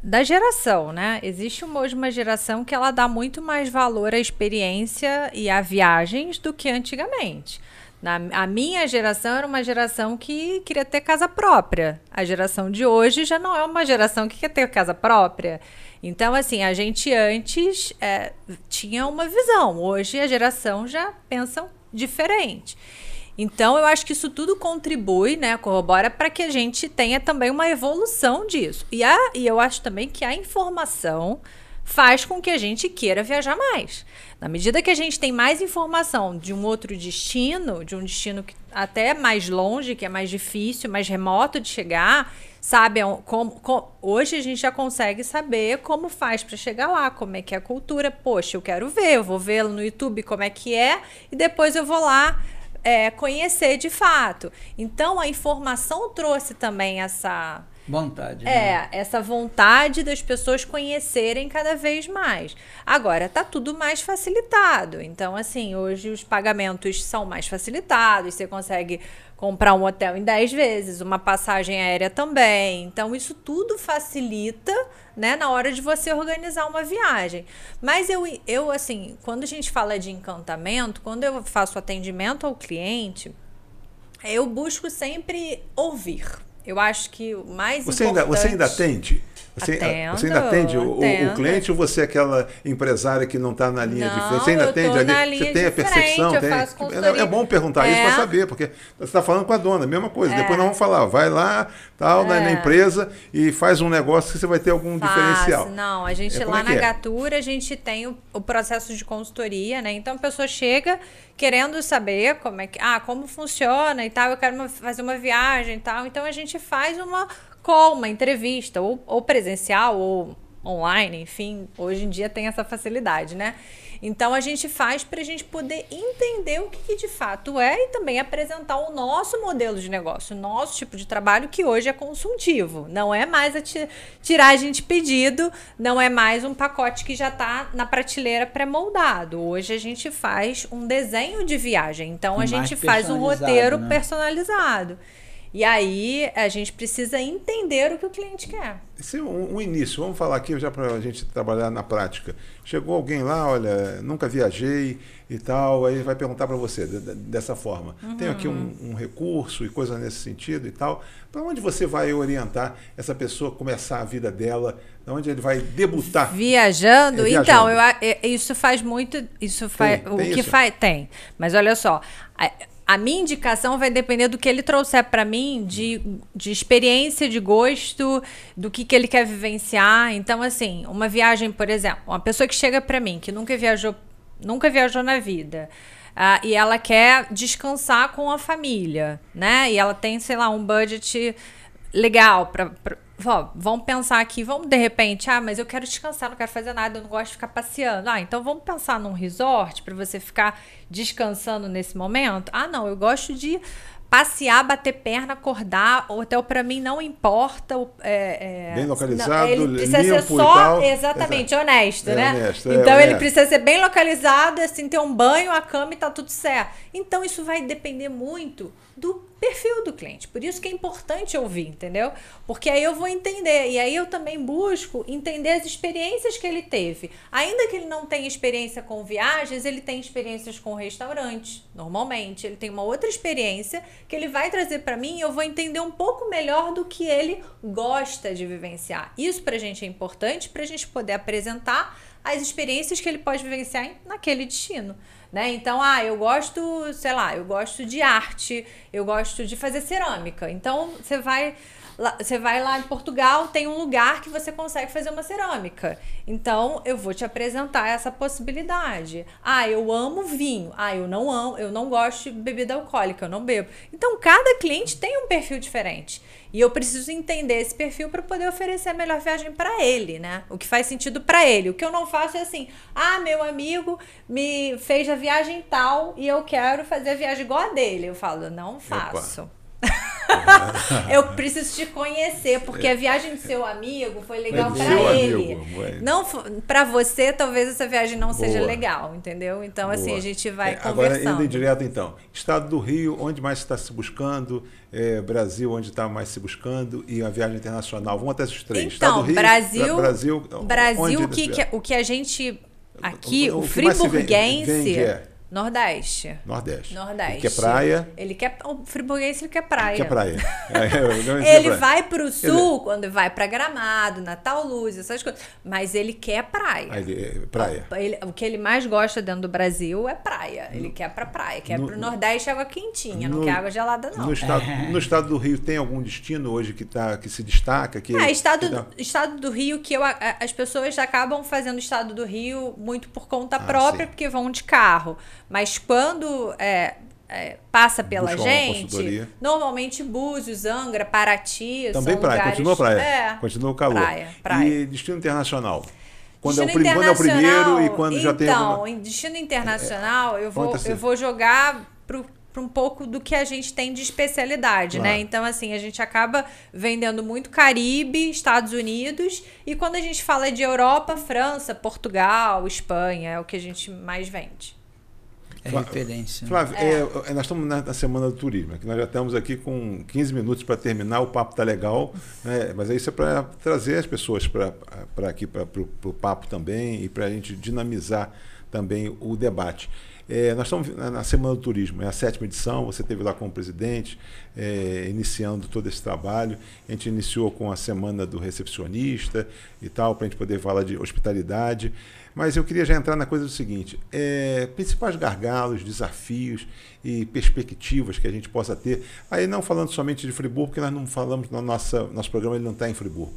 da geração, né? Existe hoje uma geração que ela dá muito mais valor à experiência e a viagens do que antigamente. Na, a minha geração era uma geração que queria ter casa própria. A geração de hoje já não é uma geração que quer ter casa própria. Então, assim, a gente antes é, tinha uma visão. Hoje a geração já pensa diferente. Então, eu acho que isso tudo contribui, né, corrobora para que a gente tenha também uma evolução disso. E, a, e eu acho também que a informação faz com que a gente queira viajar mais. Na medida que a gente tem mais informação de um outro destino, de um destino que até é mais longe, que é mais difícil, mais remoto de chegar, sabe como, é como hoje a gente já consegue saber como faz para chegar lá, como é que é a cultura. Poxa, eu quero ver, eu vou vê-lo no YouTube como é que é e depois eu vou lá é, conhecer de fato. Então a informação trouxe também essa
Vontade. Né? É,
essa vontade das pessoas conhecerem cada vez mais. Agora, tá tudo mais facilitado. Então, assim, hoje os pagamentos são mais facilitados, você consegue comprar um hotel em 10 vezes, uma passagem aérea também. Então, isso tudo facilita, né, na hora de você organizar uma viagem. Mas eu, eu assim, quando a gente fala de encantamento, quando eu faço atendimento ao cliente, eu busco sempre ouvir. Eu acho que o mais você importante... Ainda, você ainda
atende? Você, atendo, você ainda atende o, o, cliente ou você é aquela empresária que não está na linha não, de frente? Você ainda atende ali? Você tem a percepção? Frente, tem... É, é, bom perguntar é. isso para saber, porque você está falando com a dona, mesma coisa. É. Depois nós vamos falar, vai lá, tal, na, na, é. empresa e faz um negócio que você vai ter algum faz. diferencial. Não, a gente é, lá é na
Gatura, a gente tem o, o processo de consultoria, né? Então a pessoa chega querendo saber como é que, ah, como funciona e tal, eu quero uma, fazer uma viagem e tal. Então a gente faz uma call, uma entrevista, ou, ou presencial, ou online, enfim, hoje em dia tem essa facilidade, né? Então a gente faz para a gente poder entender o que, que, de fato é e também apresentar o nosso modelo de negócio, o nosso tipo de trabalho que hoje é consultivo. Não é mais a a gente pedido, não é mais um pacote que já está na prateleira pré-moldado. Hoje a gente faz um desenho de viagem, então a gente faz um roteiro né? personalizado. E aí a gente precisa entender o que o cliente quer. Esse é um, um
início. Vamos falar aqui já para a gente trabalhar na prática. Chegou alguém lá, olha, nunca viajei e tal, aí vai perguntar para você de, de, dessa forma. Uhum. aqui um, um, recurso e coisa nesse sentido e tal. Para onde você vai orientar essa pessoa a começar a vida dela? Para onde ele vai debutar?
Viajando? É, viajando. Então, eu, isso faz muito. Isso faz, tem, o tem que isso? faz. Tem. Mas olha só. A, a minha indicação vai depender do que ele trouxer para mim de, de experiência, de gosto, do que, que ele quer vivenciar. Então, assim, uma viagem, por exemplo, uma pessoa que chega para mim, que nunca viajou, nunca viajou na vida, uh, e ela quer descansar com a família, né? E ela tem, sei lá, um budget legal para vamos pensar aqui, vamos de repente, ah, mas eu quero descansar, não quero fazer nada, eu não gosto de ficar passeando. Ah, então vamos pensar num resort para você ficar descansando nesse momento? Ah, não, eu gosto de passear, bater perna, acordar, o hotel para mim não importa. É, é, bem localizado, não, ele precisa limpo ser só exatamente Exato. honesto, é né? Honesto, é então honesto. ele precisa ser bem localizado, assim ter um banho, a cama e tá tudo certo. Então isso vai depender muito do perfil do cliente. Por isso que é importante ouvir, entendeu? Porque aí eu vou entender. E aí eu também busco entender as experiências que ele teve. Ainda que ele não tenha experiência com viagens, ele tem experiências com restaurantes, normalmente. Ele tem uma outra experiência que ele vai trazer para mim e eu vou entender um pouco melhor do que ele gosta de vivenciar. Isso pra gente é importante para a gente poder apresentar as experiências que ele pode vivenciar naquele destino. Né? Então, ah, eu gosto, sei lá, eu gosto de arte, eu gosto de fazer cerâmica. Então, você vai lá, você vai lá em Portugal, tem um lugar que você consegue fazer uma cerâmica. Então, eu vou te apresentar essa possibilidade. Ah, eu amo vinho. Ah, eu não amo, eu não gosto de bebida alcoólica, eu não bebo. Então, cada cliente tem um perfil diferente. E eu preciso entender esse perfil para poder oferecer a melhor viagem para ele, né? O que faz sentido para ele. O que eu não faço é assim: "Ah, meu amigo me fez a viagem tal e eu quero fazer a viagem igual a dele". Eu falo: "Não faço". Opa. eu preciso te conhecer, porque a é. viagem do seu amigo foi legal para ele. Amigo, é. Não, para você talvez essa viagem não Boa. seja legal, entendeu? Então assim, Boa. assim a gente vai é, Agora indo em direto
então, Estado do Rio, onde mais está se buscando? É, Brasil, onde está mais se buscando? E a viagem internacional? Vamos até esses três. Então, Rio, Brasil, Brasil, Brasil, o que, que, é, o
que a gente aqui, o, o friburguense. Vende, vende é Nordeste. Nordeste. Nordeste. Ele quer praia. Ele quer. O friburguense ele quer praia. Ele quer praia.
É, ele vai pro sul ele...
quando vai pra Gramado, Natal Luz, essas coisas. Mas ele quer praia. Ah,
ele, é praia. Ah,
ele, o que ele mais gosta dentro do Brasil é praia. Ele no, quer pra praia. Quer no, pro Nordeste água quentinha, no, não quer água gelada, não. No estado, é. no
estado do Rio tem algum destino hoje que, tá, que se destaca? Que, é, estado, que dá...
estado do Rio que eu, as pessoas acabam fazendo o estado do Rio muito por conta ah, própria, sim. porque vão de carro. Mas quando é, é, passa pela Busca gente, normalmente Búzios, Angra, Paraty. Também praia, lugares... continua praia. É,
continua o calor. Praia, praia. E destino internacional. Quando, é, prim... quando é o primeiro e quando então, já tem. Então,
em destino internacional, é, eu, vou, eu vou jogar para um pouco do que a gente tem de especialidade, né? claro. né? Então, assim, a gente acaba vendendo muito Caribe, Estados Unidos, e quando a gente fala de Europa, França, Portugal, Espanha, é o que a gente mais vende.
É referência. Né? Flávio, é. é. É, nós estamos na, semana do turismo, é que nós já estamos aqui com 15 minutos para terminar, o papo está legal, né? mas isso é para trazer as pessoas para aqui, para o papo também e para a gente dinamizar também o debate. É, nós estamos na Semana do Turismo, é a sétima edição, você esteve lá como presidente, é, iniciando todo esse trabalho. A gente iniciou com a Semana do Recepcionista e tal, para a gente poder falar de hospitalidade. Mas eu queria já entrar na coisa do seguinte: é, principais gargalos, desafios e perspectivas que a gente possa ter. Aí não falando somente de Friburgo, porque nós não falamos no nosso, nosso programa, ele não está em Friburgo.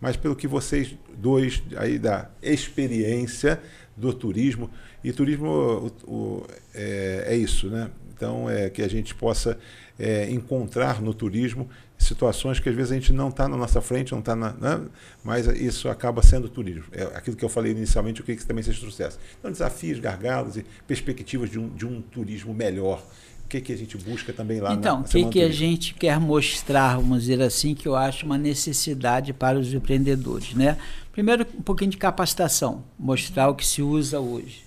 Mas pelo que vocês dois aí da experiência do turismo e turismo o, o, é, é, isso, né? Então é que a gente possa é, encontrar no turismo situações que às vezes a gente não está na nossa frente, não está na. Né? Mas isso acaba sendo turismo. É aquilo que eu falei inicialmente, o que, também seja sucesso. Então, desafios, gargalos e perspectivas de um, de um turismo melhor. O que, que a gente busca também lá Então, o que, que a
gente quer mostrar, vamos dizer assim, que eu acho uma necessidade para os empreendedores, né? Primeiro, um pouquinho de capacitação, mostrar o que se usa hoje.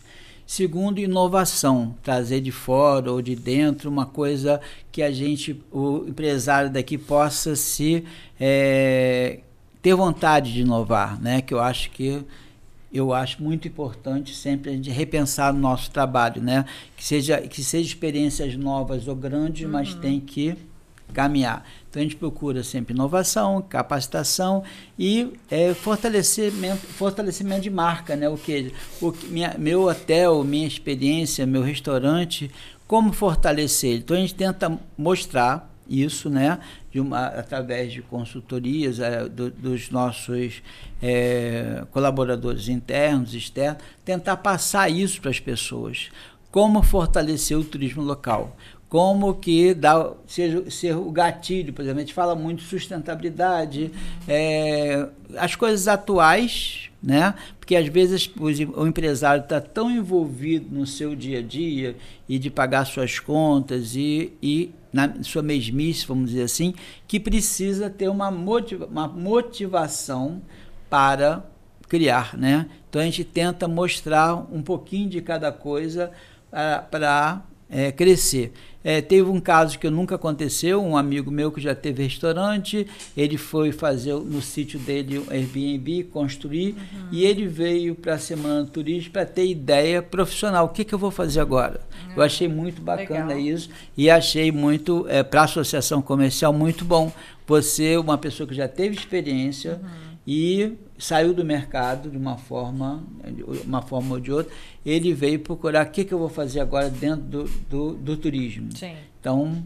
Segundo, inovação, trazer de fora ou de dentro uma coisa que a gente, o empresário daqui possa se é, ter vontade de inovar, né? Que eu acho que eu acho muito importante sempre a gente repensar o nosso trabalho, né? Que seja que seja experiências novas ou grandes, uhum. mas tem que caminhar. Então a gente procura sempre inovação, capacitação e é, fortalecimento, fortalecimento de marca, né? O que, o que minha, meu hotel, minha experiência, meu restaurante, como fortalecer. Então a gente tenta mostrar isso, né? De uma, através de consultorias é, do, dos nossos é, colaboradores internos, externos, tentar passar isso para as pessoas. Como fortalecer o turismo local? como que dá, seja, ser o gatilho, por exemplo, a gente fala muito sustentabilidade, é, as coisas atuais, né? Porque às vezes o empresário está tão envolvido no seu dia a dia e de pagar suas contas e, e na sua mesmice, vamos dizer assim, que precisa ter uma, motiva, uma motivação para criar, né? Então a gente tenta mostrar um pouquinho de cada coisa ah, para é, crescer. É, teve um caso que nunca aconteceu, um amigo meu que já teve restaurante, ele foi fazer no sítio dele um Airbnb, construir, uhum. e ele veio para a Semana do Turismo para ter ideia profissional, o que, que eu vou fazer agora? Uhum. Eu ah, achei muito bacana Legal. isso e achei muito, é, para a associação comercial, muito bom você, uma pessoa que já teve experiência uhum. e saiu do mercado de uma forma, uma forma ou de outra, ele veio procurar o que, que eu vou fazer agora dentro do, do, do turismo. Sim. Então,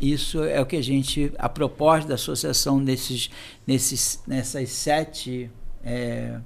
isso é o que a gente, a proposta da associação nesses, nesses, nessas sete é,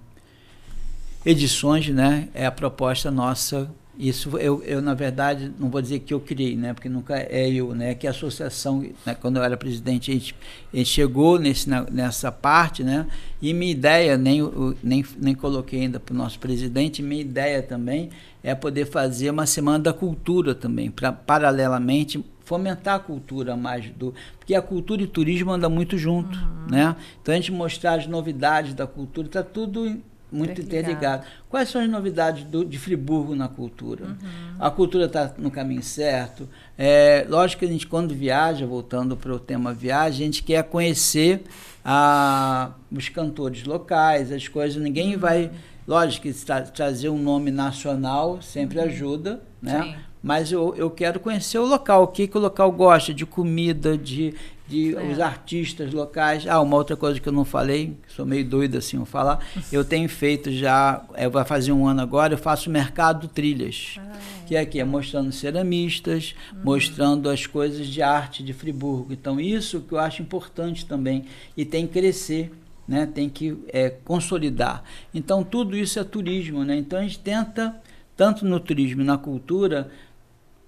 edições, né, é a proposta nossa isso eu, eu, na verdade, não vou dizer que eu criei, né? Porque nunca é eu, né? É que a associação, né? quando eu era presidente, a gente, a gente chegou nesse, na, nessa parte, né? E minha ideia, nem, nem, nem coloquei ainda para o nosso presidente, minha ideia também é poder fazer uma semana da cultura também, para paralelamente fomentar a cultura mais do porque a cultura e o turismo andam muito junto, uhum. né? Então a gente mostrar as novidades da cultura está tudo muito interligado. Quais são as novidades do, de Friburgo na cultura? Uhum. A cultura está no caminho certo. É, lógico que a gente, quando viaja, voltando para o tema viagem, a gente quer conhecer a, os cantores locais, as coisas. Ninguém uhum. vai. Lógico que tra trazer um nome nacional sempre uhum. ajuda, né? Sim mas eu, eu quero conhecer o local, o que, que o local gosta de comida, de de é. os artistas locais. Ah, uma outra coisa que eu não falei, sou meio doido assim eu falar, eu tenho feito já, é, vai fazer um ano agora, eu faço mercado trilhas. Ah, é. Que aqui é mostrando ceramistas, uhum. mostrando as coisas de arte de Friburgo. Então, isso que eu acho importante também. E tem que crescer. Né, tem que é, consolidar. Então, tudo isso é turismo. Né? Então, a gente tenta, tanto no turismo e na cultura,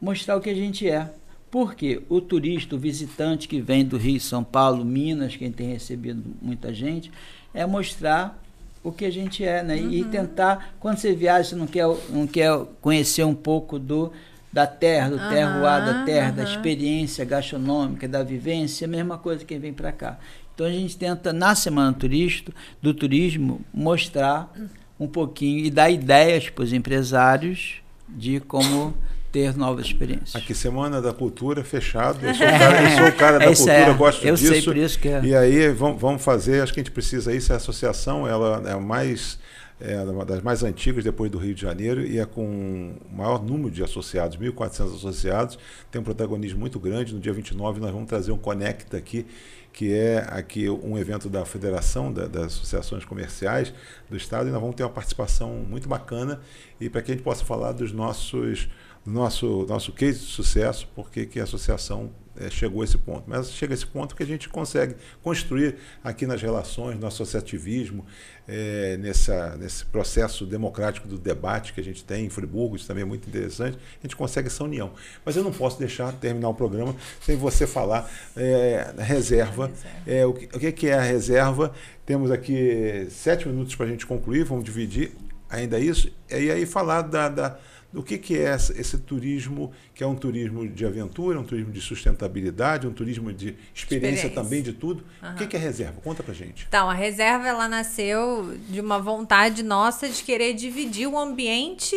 mostrar o que a gente é. Porque o turista, o visitante que vem do Rio, São Paulo, Minas, quem tem recebido muita gente, é mostrar o que a gente é, né? Uhum. E tentar, quando você viaja, você não quer, não quer conhecer um pouco do da terra, do uhum, terroir, da terra, uhum. da experiência gastronômica, da vivência, a mesma coisa quem vem para cá. Então a gente tenta na semana turismo, do turismo mostrar hum. um pouquinho e dar ideias para os empresários de como
ter novas experiências. Aqui, Semana da Cultura, fechado. Eu sou o cara, sou o cara da é cultura, é, gosto eu disso. Eu sei, por isso que é. E aí, vamos, vamos fazer, acho que a gente precisa isso. A associação ela é mais é, é uma das mais antigas depois do Rio de Janeiro e é com o maior número de associados, 1.400 associados, tem um protagonismo muito grande. No dia 29 nós vamos trazer um Conecta aqui, que é aqui um evento da Federação da, das Associações Comerciais do Estado e nós vamos ter uma participação muito bacana e para que a gente possa falar dos nossos nosso, nosso case de sucesso, porque que a associação é, chegou a esse ponto. Mas chega a esse ponto que a gente consegue construir aqui nas relações, no associativismo, é, nessa, nesse processo democrático do debate que a gente tem em Friburgo, isso também é muito interessante, a gente consegue essa união. Mas eu não posso deixar terminar o programa sem você falar é, reserva. É, o, que, o que é a reserva? Temos aqui sete minutos para a gente concluir, vamos dividir ainda isso, e aí falar da, da o que, que é esse turismo, que é um turismo de aventura, um turismo de sustentabilidade, um turismo de experiência, experiência. também de tudo. Uhum. O que, que é reserva? Conta pra gente.
Então, a reserva ela nasceu de uma vontade nossa de querer dividir o ambiente,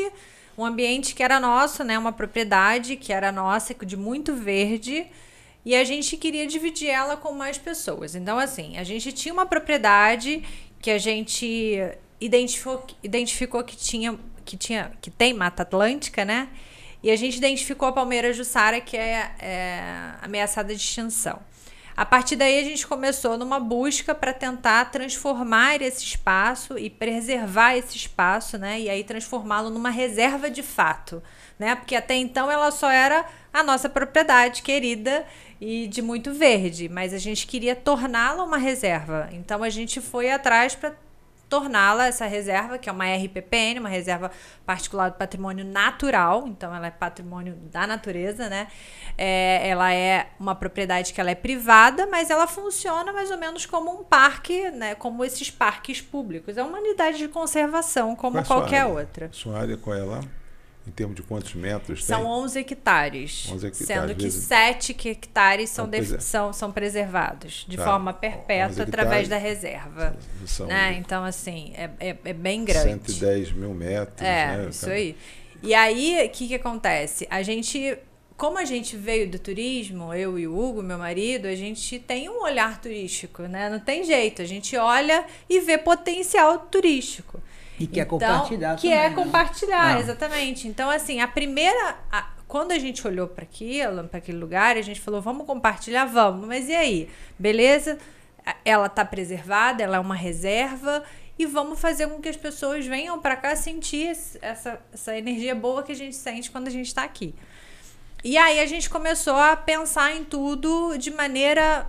um ambiente que era nosso, né? Uma propriedade que era nossa, de muito verde. E a gente queria dividir ela com mais pessoas. Então, assim, a gente tinha uma propriedade que a gente identificou, identificou que tinha que, tinha, que tem Mata Atlântica, né? E a gente identificou a palmeira Jussara, que é, é ameaçada de extinção. A partir daí, a gente começou numa busca para tentar transformar esse espaço e preservar esse espaço, né? E aí transformá-lo numa reserva de fato, né? Porque até então ela só era a nossa propriedade querida e de muito verde, mas a gente queria torná-la uma reserva. Então a gente foi atrás para torná-la essa reserva, que é uma RPPN, uma reserva particular do patrimônio natural, então ela é patrimônio da natureza, né? É, ela é uma propriedade que ela é privada, mas ela funciona mais ou menos como um parque, né? Como esses parques públicos. É uma unidade de conservação, como qual é qualquer outra.
Sua área qual é lá? em termos de quantos metros? São tem?
11 hectares. 11 hectares sendo que vezes... 7 hectares são, então, de... são, são preservados de tá. forma perpétua através da reserva. São, né? Então, assim, é, é, é, bem grande.
110 mil metros. É, né? isso então, aí.
E aí, o que, que acontece? A gente como a gente veio do turismo, eu e o Hugo, meu marido, a gente tem um olhar turístico, né? Não tem jeito, a gente olha e vê potencial turístico. E que é então, compartilhar Que também, é né? compartilhar, ah. exatamente. Então, assim, a primeira. A, quando a gente olhou para aquilo, para aquele lugar, a gente falou, vamos compartilhar, vamos. Mas e aí? Beleza? Ela está preservada, ela é uma reserva e vamos fazer com que as pessoas venham para cá sentir essa, essa energia boa que a gente sente quando a gente está aqui. E aí a gente começou a pensar em tudo de maneira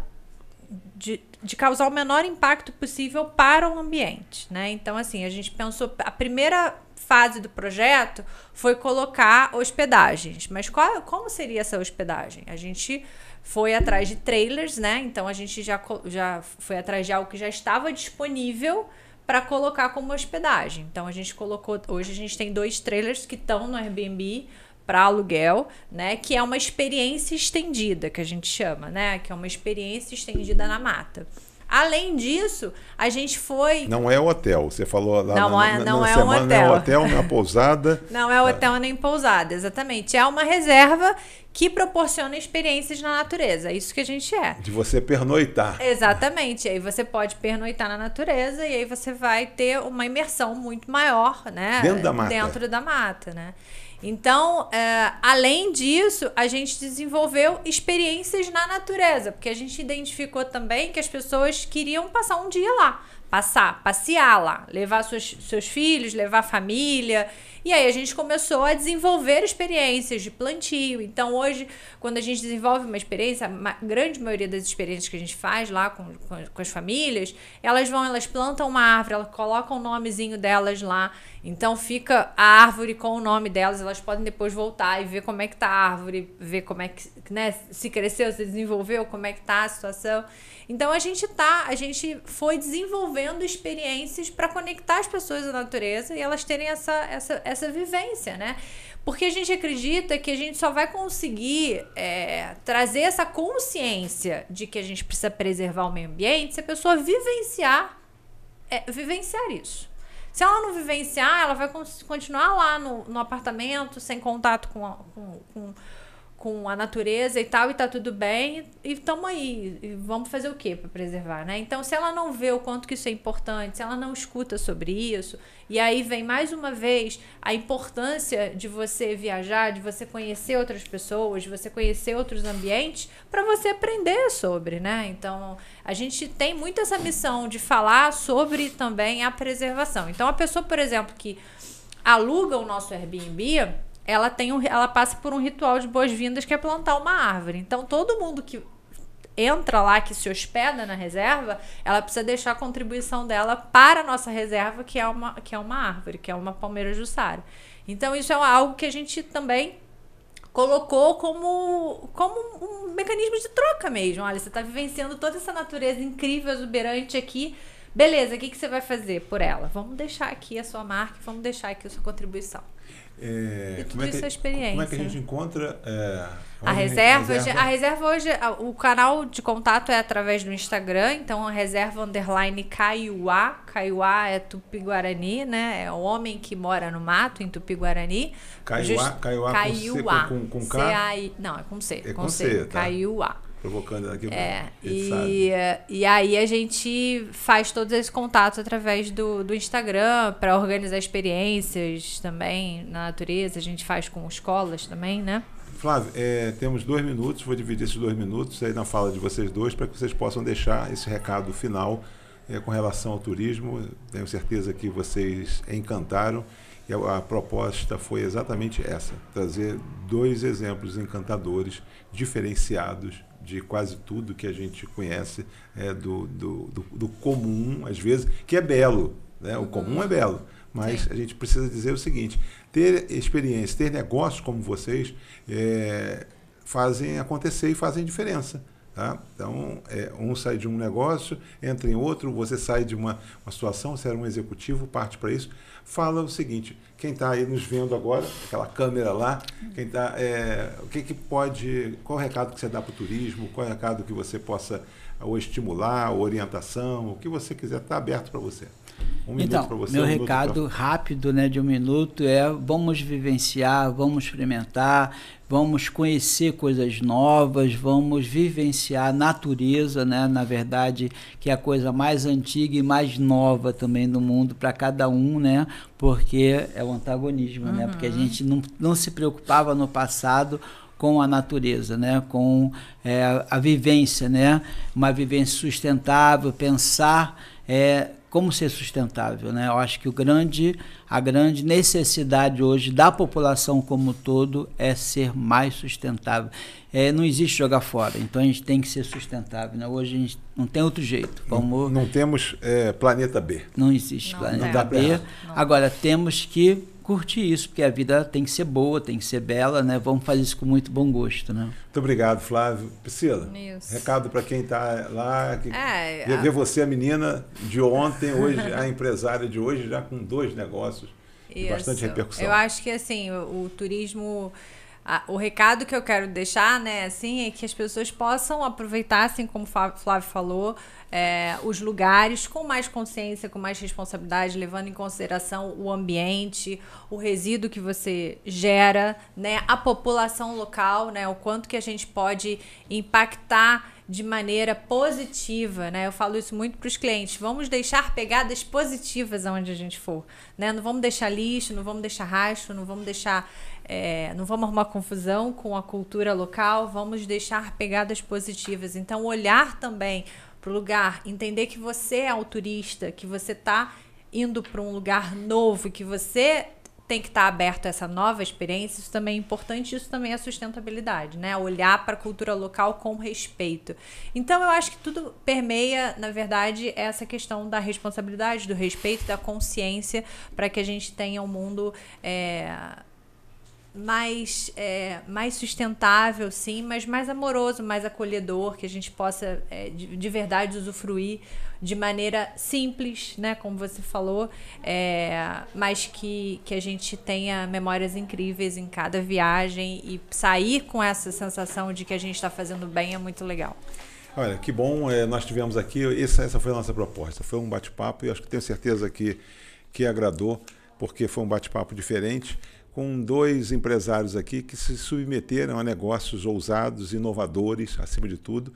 de, de causar o menor impacto possível para o ambiente, né? Então, assim, a gente pensou. A primeira fase do projeto foi colocar hospedagens. Mas qual, como seria essa hospedagem? A gente foi atrás de trailers, né? Então a gente já, já foi atrás de algo que já estava disponível para colocar como hospedagem. Então a gente colocou. Hoje a gente tem dois trailers que estão no Airbnb para aluguel, né? Que é uma experiência estendida, que a gente chama, né? Que é uma experiência estendida na mata. Além disso, a gente foi.
Não é hotel, você falou lá não na, é, não na é semana, um hotel. não é hotel, não é pousada.
Não é hotel nem pousada, exatamente. É uma reserva que proporciona experiências na natureza. É isso que a gente é.
De você pernoitar.
Exatamente. Aí você pode pernoitar na natureza e aí você vai ter uma imersão muito maior, né? Dentro da mata. Dentro da mata, né? Então, é, além disso, a gente desenvolveu experiências na natureza, porque a gente identificou também que as pessoas queriam passar um dia lá, passar, passear lá, levar seus, seus filhos, levar família. E aí a gente começou a desenvolver experiências de plantio. Então, hoje, quando a gente desenvolve uma experiência, a grande maioria das experiências que a gente faz lá com, com, com as famílias, elas vão, elas plantam uma árvore, elas colocam o nomezinho delas lá. Então fica a árvore com o nome delas, elas podem depois voltar e ver como é que tá a árvore, ver como é que, né, se cresceu, se desenvolveu, como é que tá a situação. Então a gente tá, a gente foi desenvolvendo experiências para conectar as pessoas à natureza e elas terem essa, essa, essa vivência, né? Porque a gente acredita que a gente só vai conseguir é, trazer essa consciência de que a gente precisa preservar o meio ambiente se a pessoa vivenciar, é, vivenciar isso. Se ela não vivenciar, ela vai continuar lá no, no apartamento, sem contato com, com, com com a natureza e tal, e tá tudo bem, e tamo aí, e vamos fazer o que para preservar, né? Então, se ela não vê o quanto que isso é importante, se ela não escuta sobre isso, e aí vem mais uma vez a importância de você viajar, de você conhecer outras pessoas, de você conhecer outros ambientes, para você aprender sobre, né? Então, a gente tem muito essa missão de falar sobre também a preservação. Então, a pessoa, por exemplo, que aluga o nosso Airbnb, ela tem um, ela passa por um ritual de boas-vindas que é plantar uma árvore. Então todo mundo que entra lá, que se hospeda na reserva, ela precisa deixar a contribuição dela para a nossa reserva, que é uma, que é uma árvore, que é uma palmeira jussara. Então, isso é algo que a gente também colocou como, como um mecanismo de troca mesmo. Olha, você está vivenciando toda essa natureza incrível, exuberante aqui. Beleza, o que, que você vai fazer por ela? Vamos deixar aqui a sua marca, vamos deixar aqui a sua contribuição.
É, como, é que, é como é que a gente encontra é, a, reserva, reserva? A
reserva hoje, o canal de contato é através do Instagram, então a reserva underline Kaiowá. Kaiowá é Tupi-Guarani, né? É o homem que mora no mato, em Tupi-Guarani. Kaiowá, Just, com, C, com, com K? C, A, I, não, é com C. É com, com C. C tá
provocando aqui. É, e,
e aí a gente faz todos esses contatos através do, do Instagram para organizar experiências também na natureza. A gente faz com escolas também, né?
Flávio, é, temos dois minutos, vou dividir esses dois minutos aí na fala de vocês dois para que vocês possam deixar esse recado final é, com relação ao turismo. Tenho certeza que vocês encantaram e a, a proposta foi exatamente essa: trazer dois exemplos encantadores, diferenciados de quase tudo que a gente conhece é, do, do, do, do, comum, às vezes, que é belo. Né? O comum é belo. Mas a gente precisa dizer o seguinte: ter experiência, ter negócios como vocês é, fazem acontecer e fazem diferença. Tá? Então, é, um sai de um negócio, entra em outro, você sai de uma, uma situação, você era um executivo, parte para isso fala o seguinte: quem está aí nos vendo agora, aquela câmera lá, quem tá, é, o que, que pode, qual o recado que você dá para o turismo, qual o recado que você possa ou estimular, ou orientação, o que você quiser, está aberto para você. Um então, minuto para você. Meu um recado
pra... rápido, né, de um minuto, é vamos vivenciar, vamos experimentar, vamos conhecer coisas novas, vamos vivenciar a natureza, né? na verdade, que é a coisa mais antiga e mais nova também no mundo para cada um, né? porque é o antagonismo, uhum. né? porque a uhum. gente não, não se preocupava no passado com a natureza, né? com é, a vivência, né? uma vivência sustentável, pensar é, como ser sustentável, né? Eu acho que o grande, a grande necessidade hoje da população como um todo é ser mais sustentável. É, não existe jogar fora, então a gente tem que ser sustentável. Né? Hoje a gente não tem outro jeito.
Vamos... Não, não temos é, planeta B. Não existe não planeta
B. Agora temos que curtir isso, porque a vida tem que ser boa, tem que ser bela, né?
Vamos fazer isso com muito bom gosto, né? Muito obrigado, Flávio. Priscila, isso. recado para quem está lá, que é, a... ver você, a menina de ontem, hoje a empresária de hoje, já com dois negócios isso. e bastante repercussão. Eu acho
que, assim, o, o turismo a, o recado que eu quero deixar, né, assim, é que as pessoas possam aproveitar, assim como o Flávio falou, é, os lugares com mais consciência, com mais responsabilidade, levando em consideração o ambiente, o resíduo que você gera, né, a população local, né, o quanto que a gente pode impactar de maneira positiva, né? Eu falo isso muito para os clientes. Vamos deixar pegadas positivas aonde a gente for, né? Não vamos deixar lixo, não vamos deixar rastro, não vamos deixar é, não vamos arrumar confusão com a cultura local, vamos deixar pegadas positivas. Então, olhar também para o lugar, entender que você é o turista, que você está indo para um lugar novo, que você tem que estar tá aberto a essa nova experiência, isso também é importante, isso também é sustentabilidade, né? Olhar para a cultura local com respeito. Então, eu acho que tudo permeia, na verdade, essa questão da responsabilidade, do respeito, da consciência, para que a gente tenha um mundo. É mais, é, mais sustentável, sim, mas mais amoroso, mais acolhedor, que a gente possa é, de, de, verdade usufruir de maneira simples, né, como você falou, é, mas que, que a gente tenha memórias incríveis em cada viagem e sair com essa sensação de que a gente está fazendo bem é muito legal.
Olha, que bom, é, nós tivemos aqui, essa, essa foi a nossa proposta, foi um bate-papo e acho que tenho certeza que, que agradou, porque foi um bate-papo diferente com dois empresários aqui que se submeteram a negócios ousados, inovadores, acima de tudo,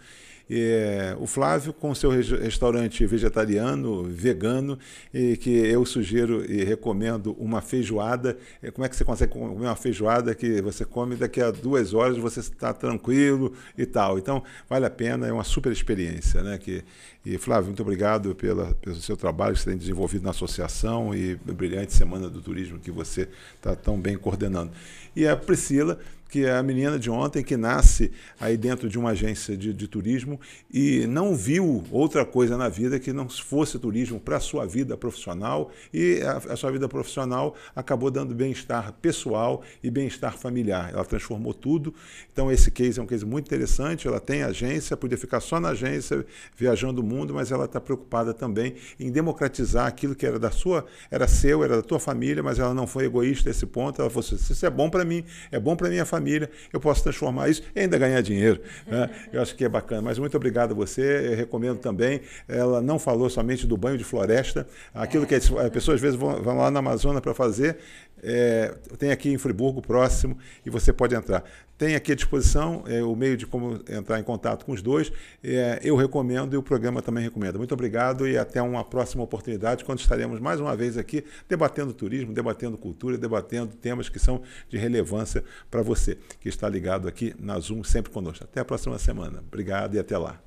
é, o Flávio com seu restaurante vegetariano, vegano, e que eu sugiro e recomendo uma feijoada. Eh, como é que você consegue comer uma feijoada que você come daqui a duas horas você está tranquilo e tal? Então vale a pena, é uma super experiência, né? Que, e Flávio, muito obrigado pela, pelo seu trabalho que você tem desenvolvido na associação e brilhante semana do turismo que você está tão bem coordenando. E a Priscila que é a menina de ontem que nasce aí dentro de uma agência de, de turismo e não viu outra coisa na vida que não fosse turismo para a sua vida profissional e a, a sua vida profissional acabou dando bem-estar pessoal e bem-estar familiar. Ela transformou tudo. Então esse case é um case muito interessante. Ela tem agência, podia ficar só na agência viajando o mundo, mas ela está preocupada também em democratizar aquilo que era da sua, era seu, era da tua família, mas ela não foi egoísta a esse ponto. Ela falou assim, isso é bom para mim, é bom para minha família família, eu posso transformar isso e ainda ganhar dinheiro. Né? Eu acho que é bacana. Mas muito obrigado a você. Eu recomendo também. Ela não falou somente do banho de floresta, aquilo que as pessoas às vezes vão, vão lá na Amazônia para fazer é, tem aqui em Friburgo, próximo, e você pode entrar. Tem aqui à disposição é, o meio de como entrar em contato com os dois. É, eu recomendo e o programa também recomenda. Muito obrigado e até uma próxima oportunidade, quando estaremos mais uma vez aqui debatendo turismo, debatendo cultura, debatendo temas que são de relevância para você, que está ligado aqui na Zoom sempre conosco. Até a próxima semana. Obrigado e até lá.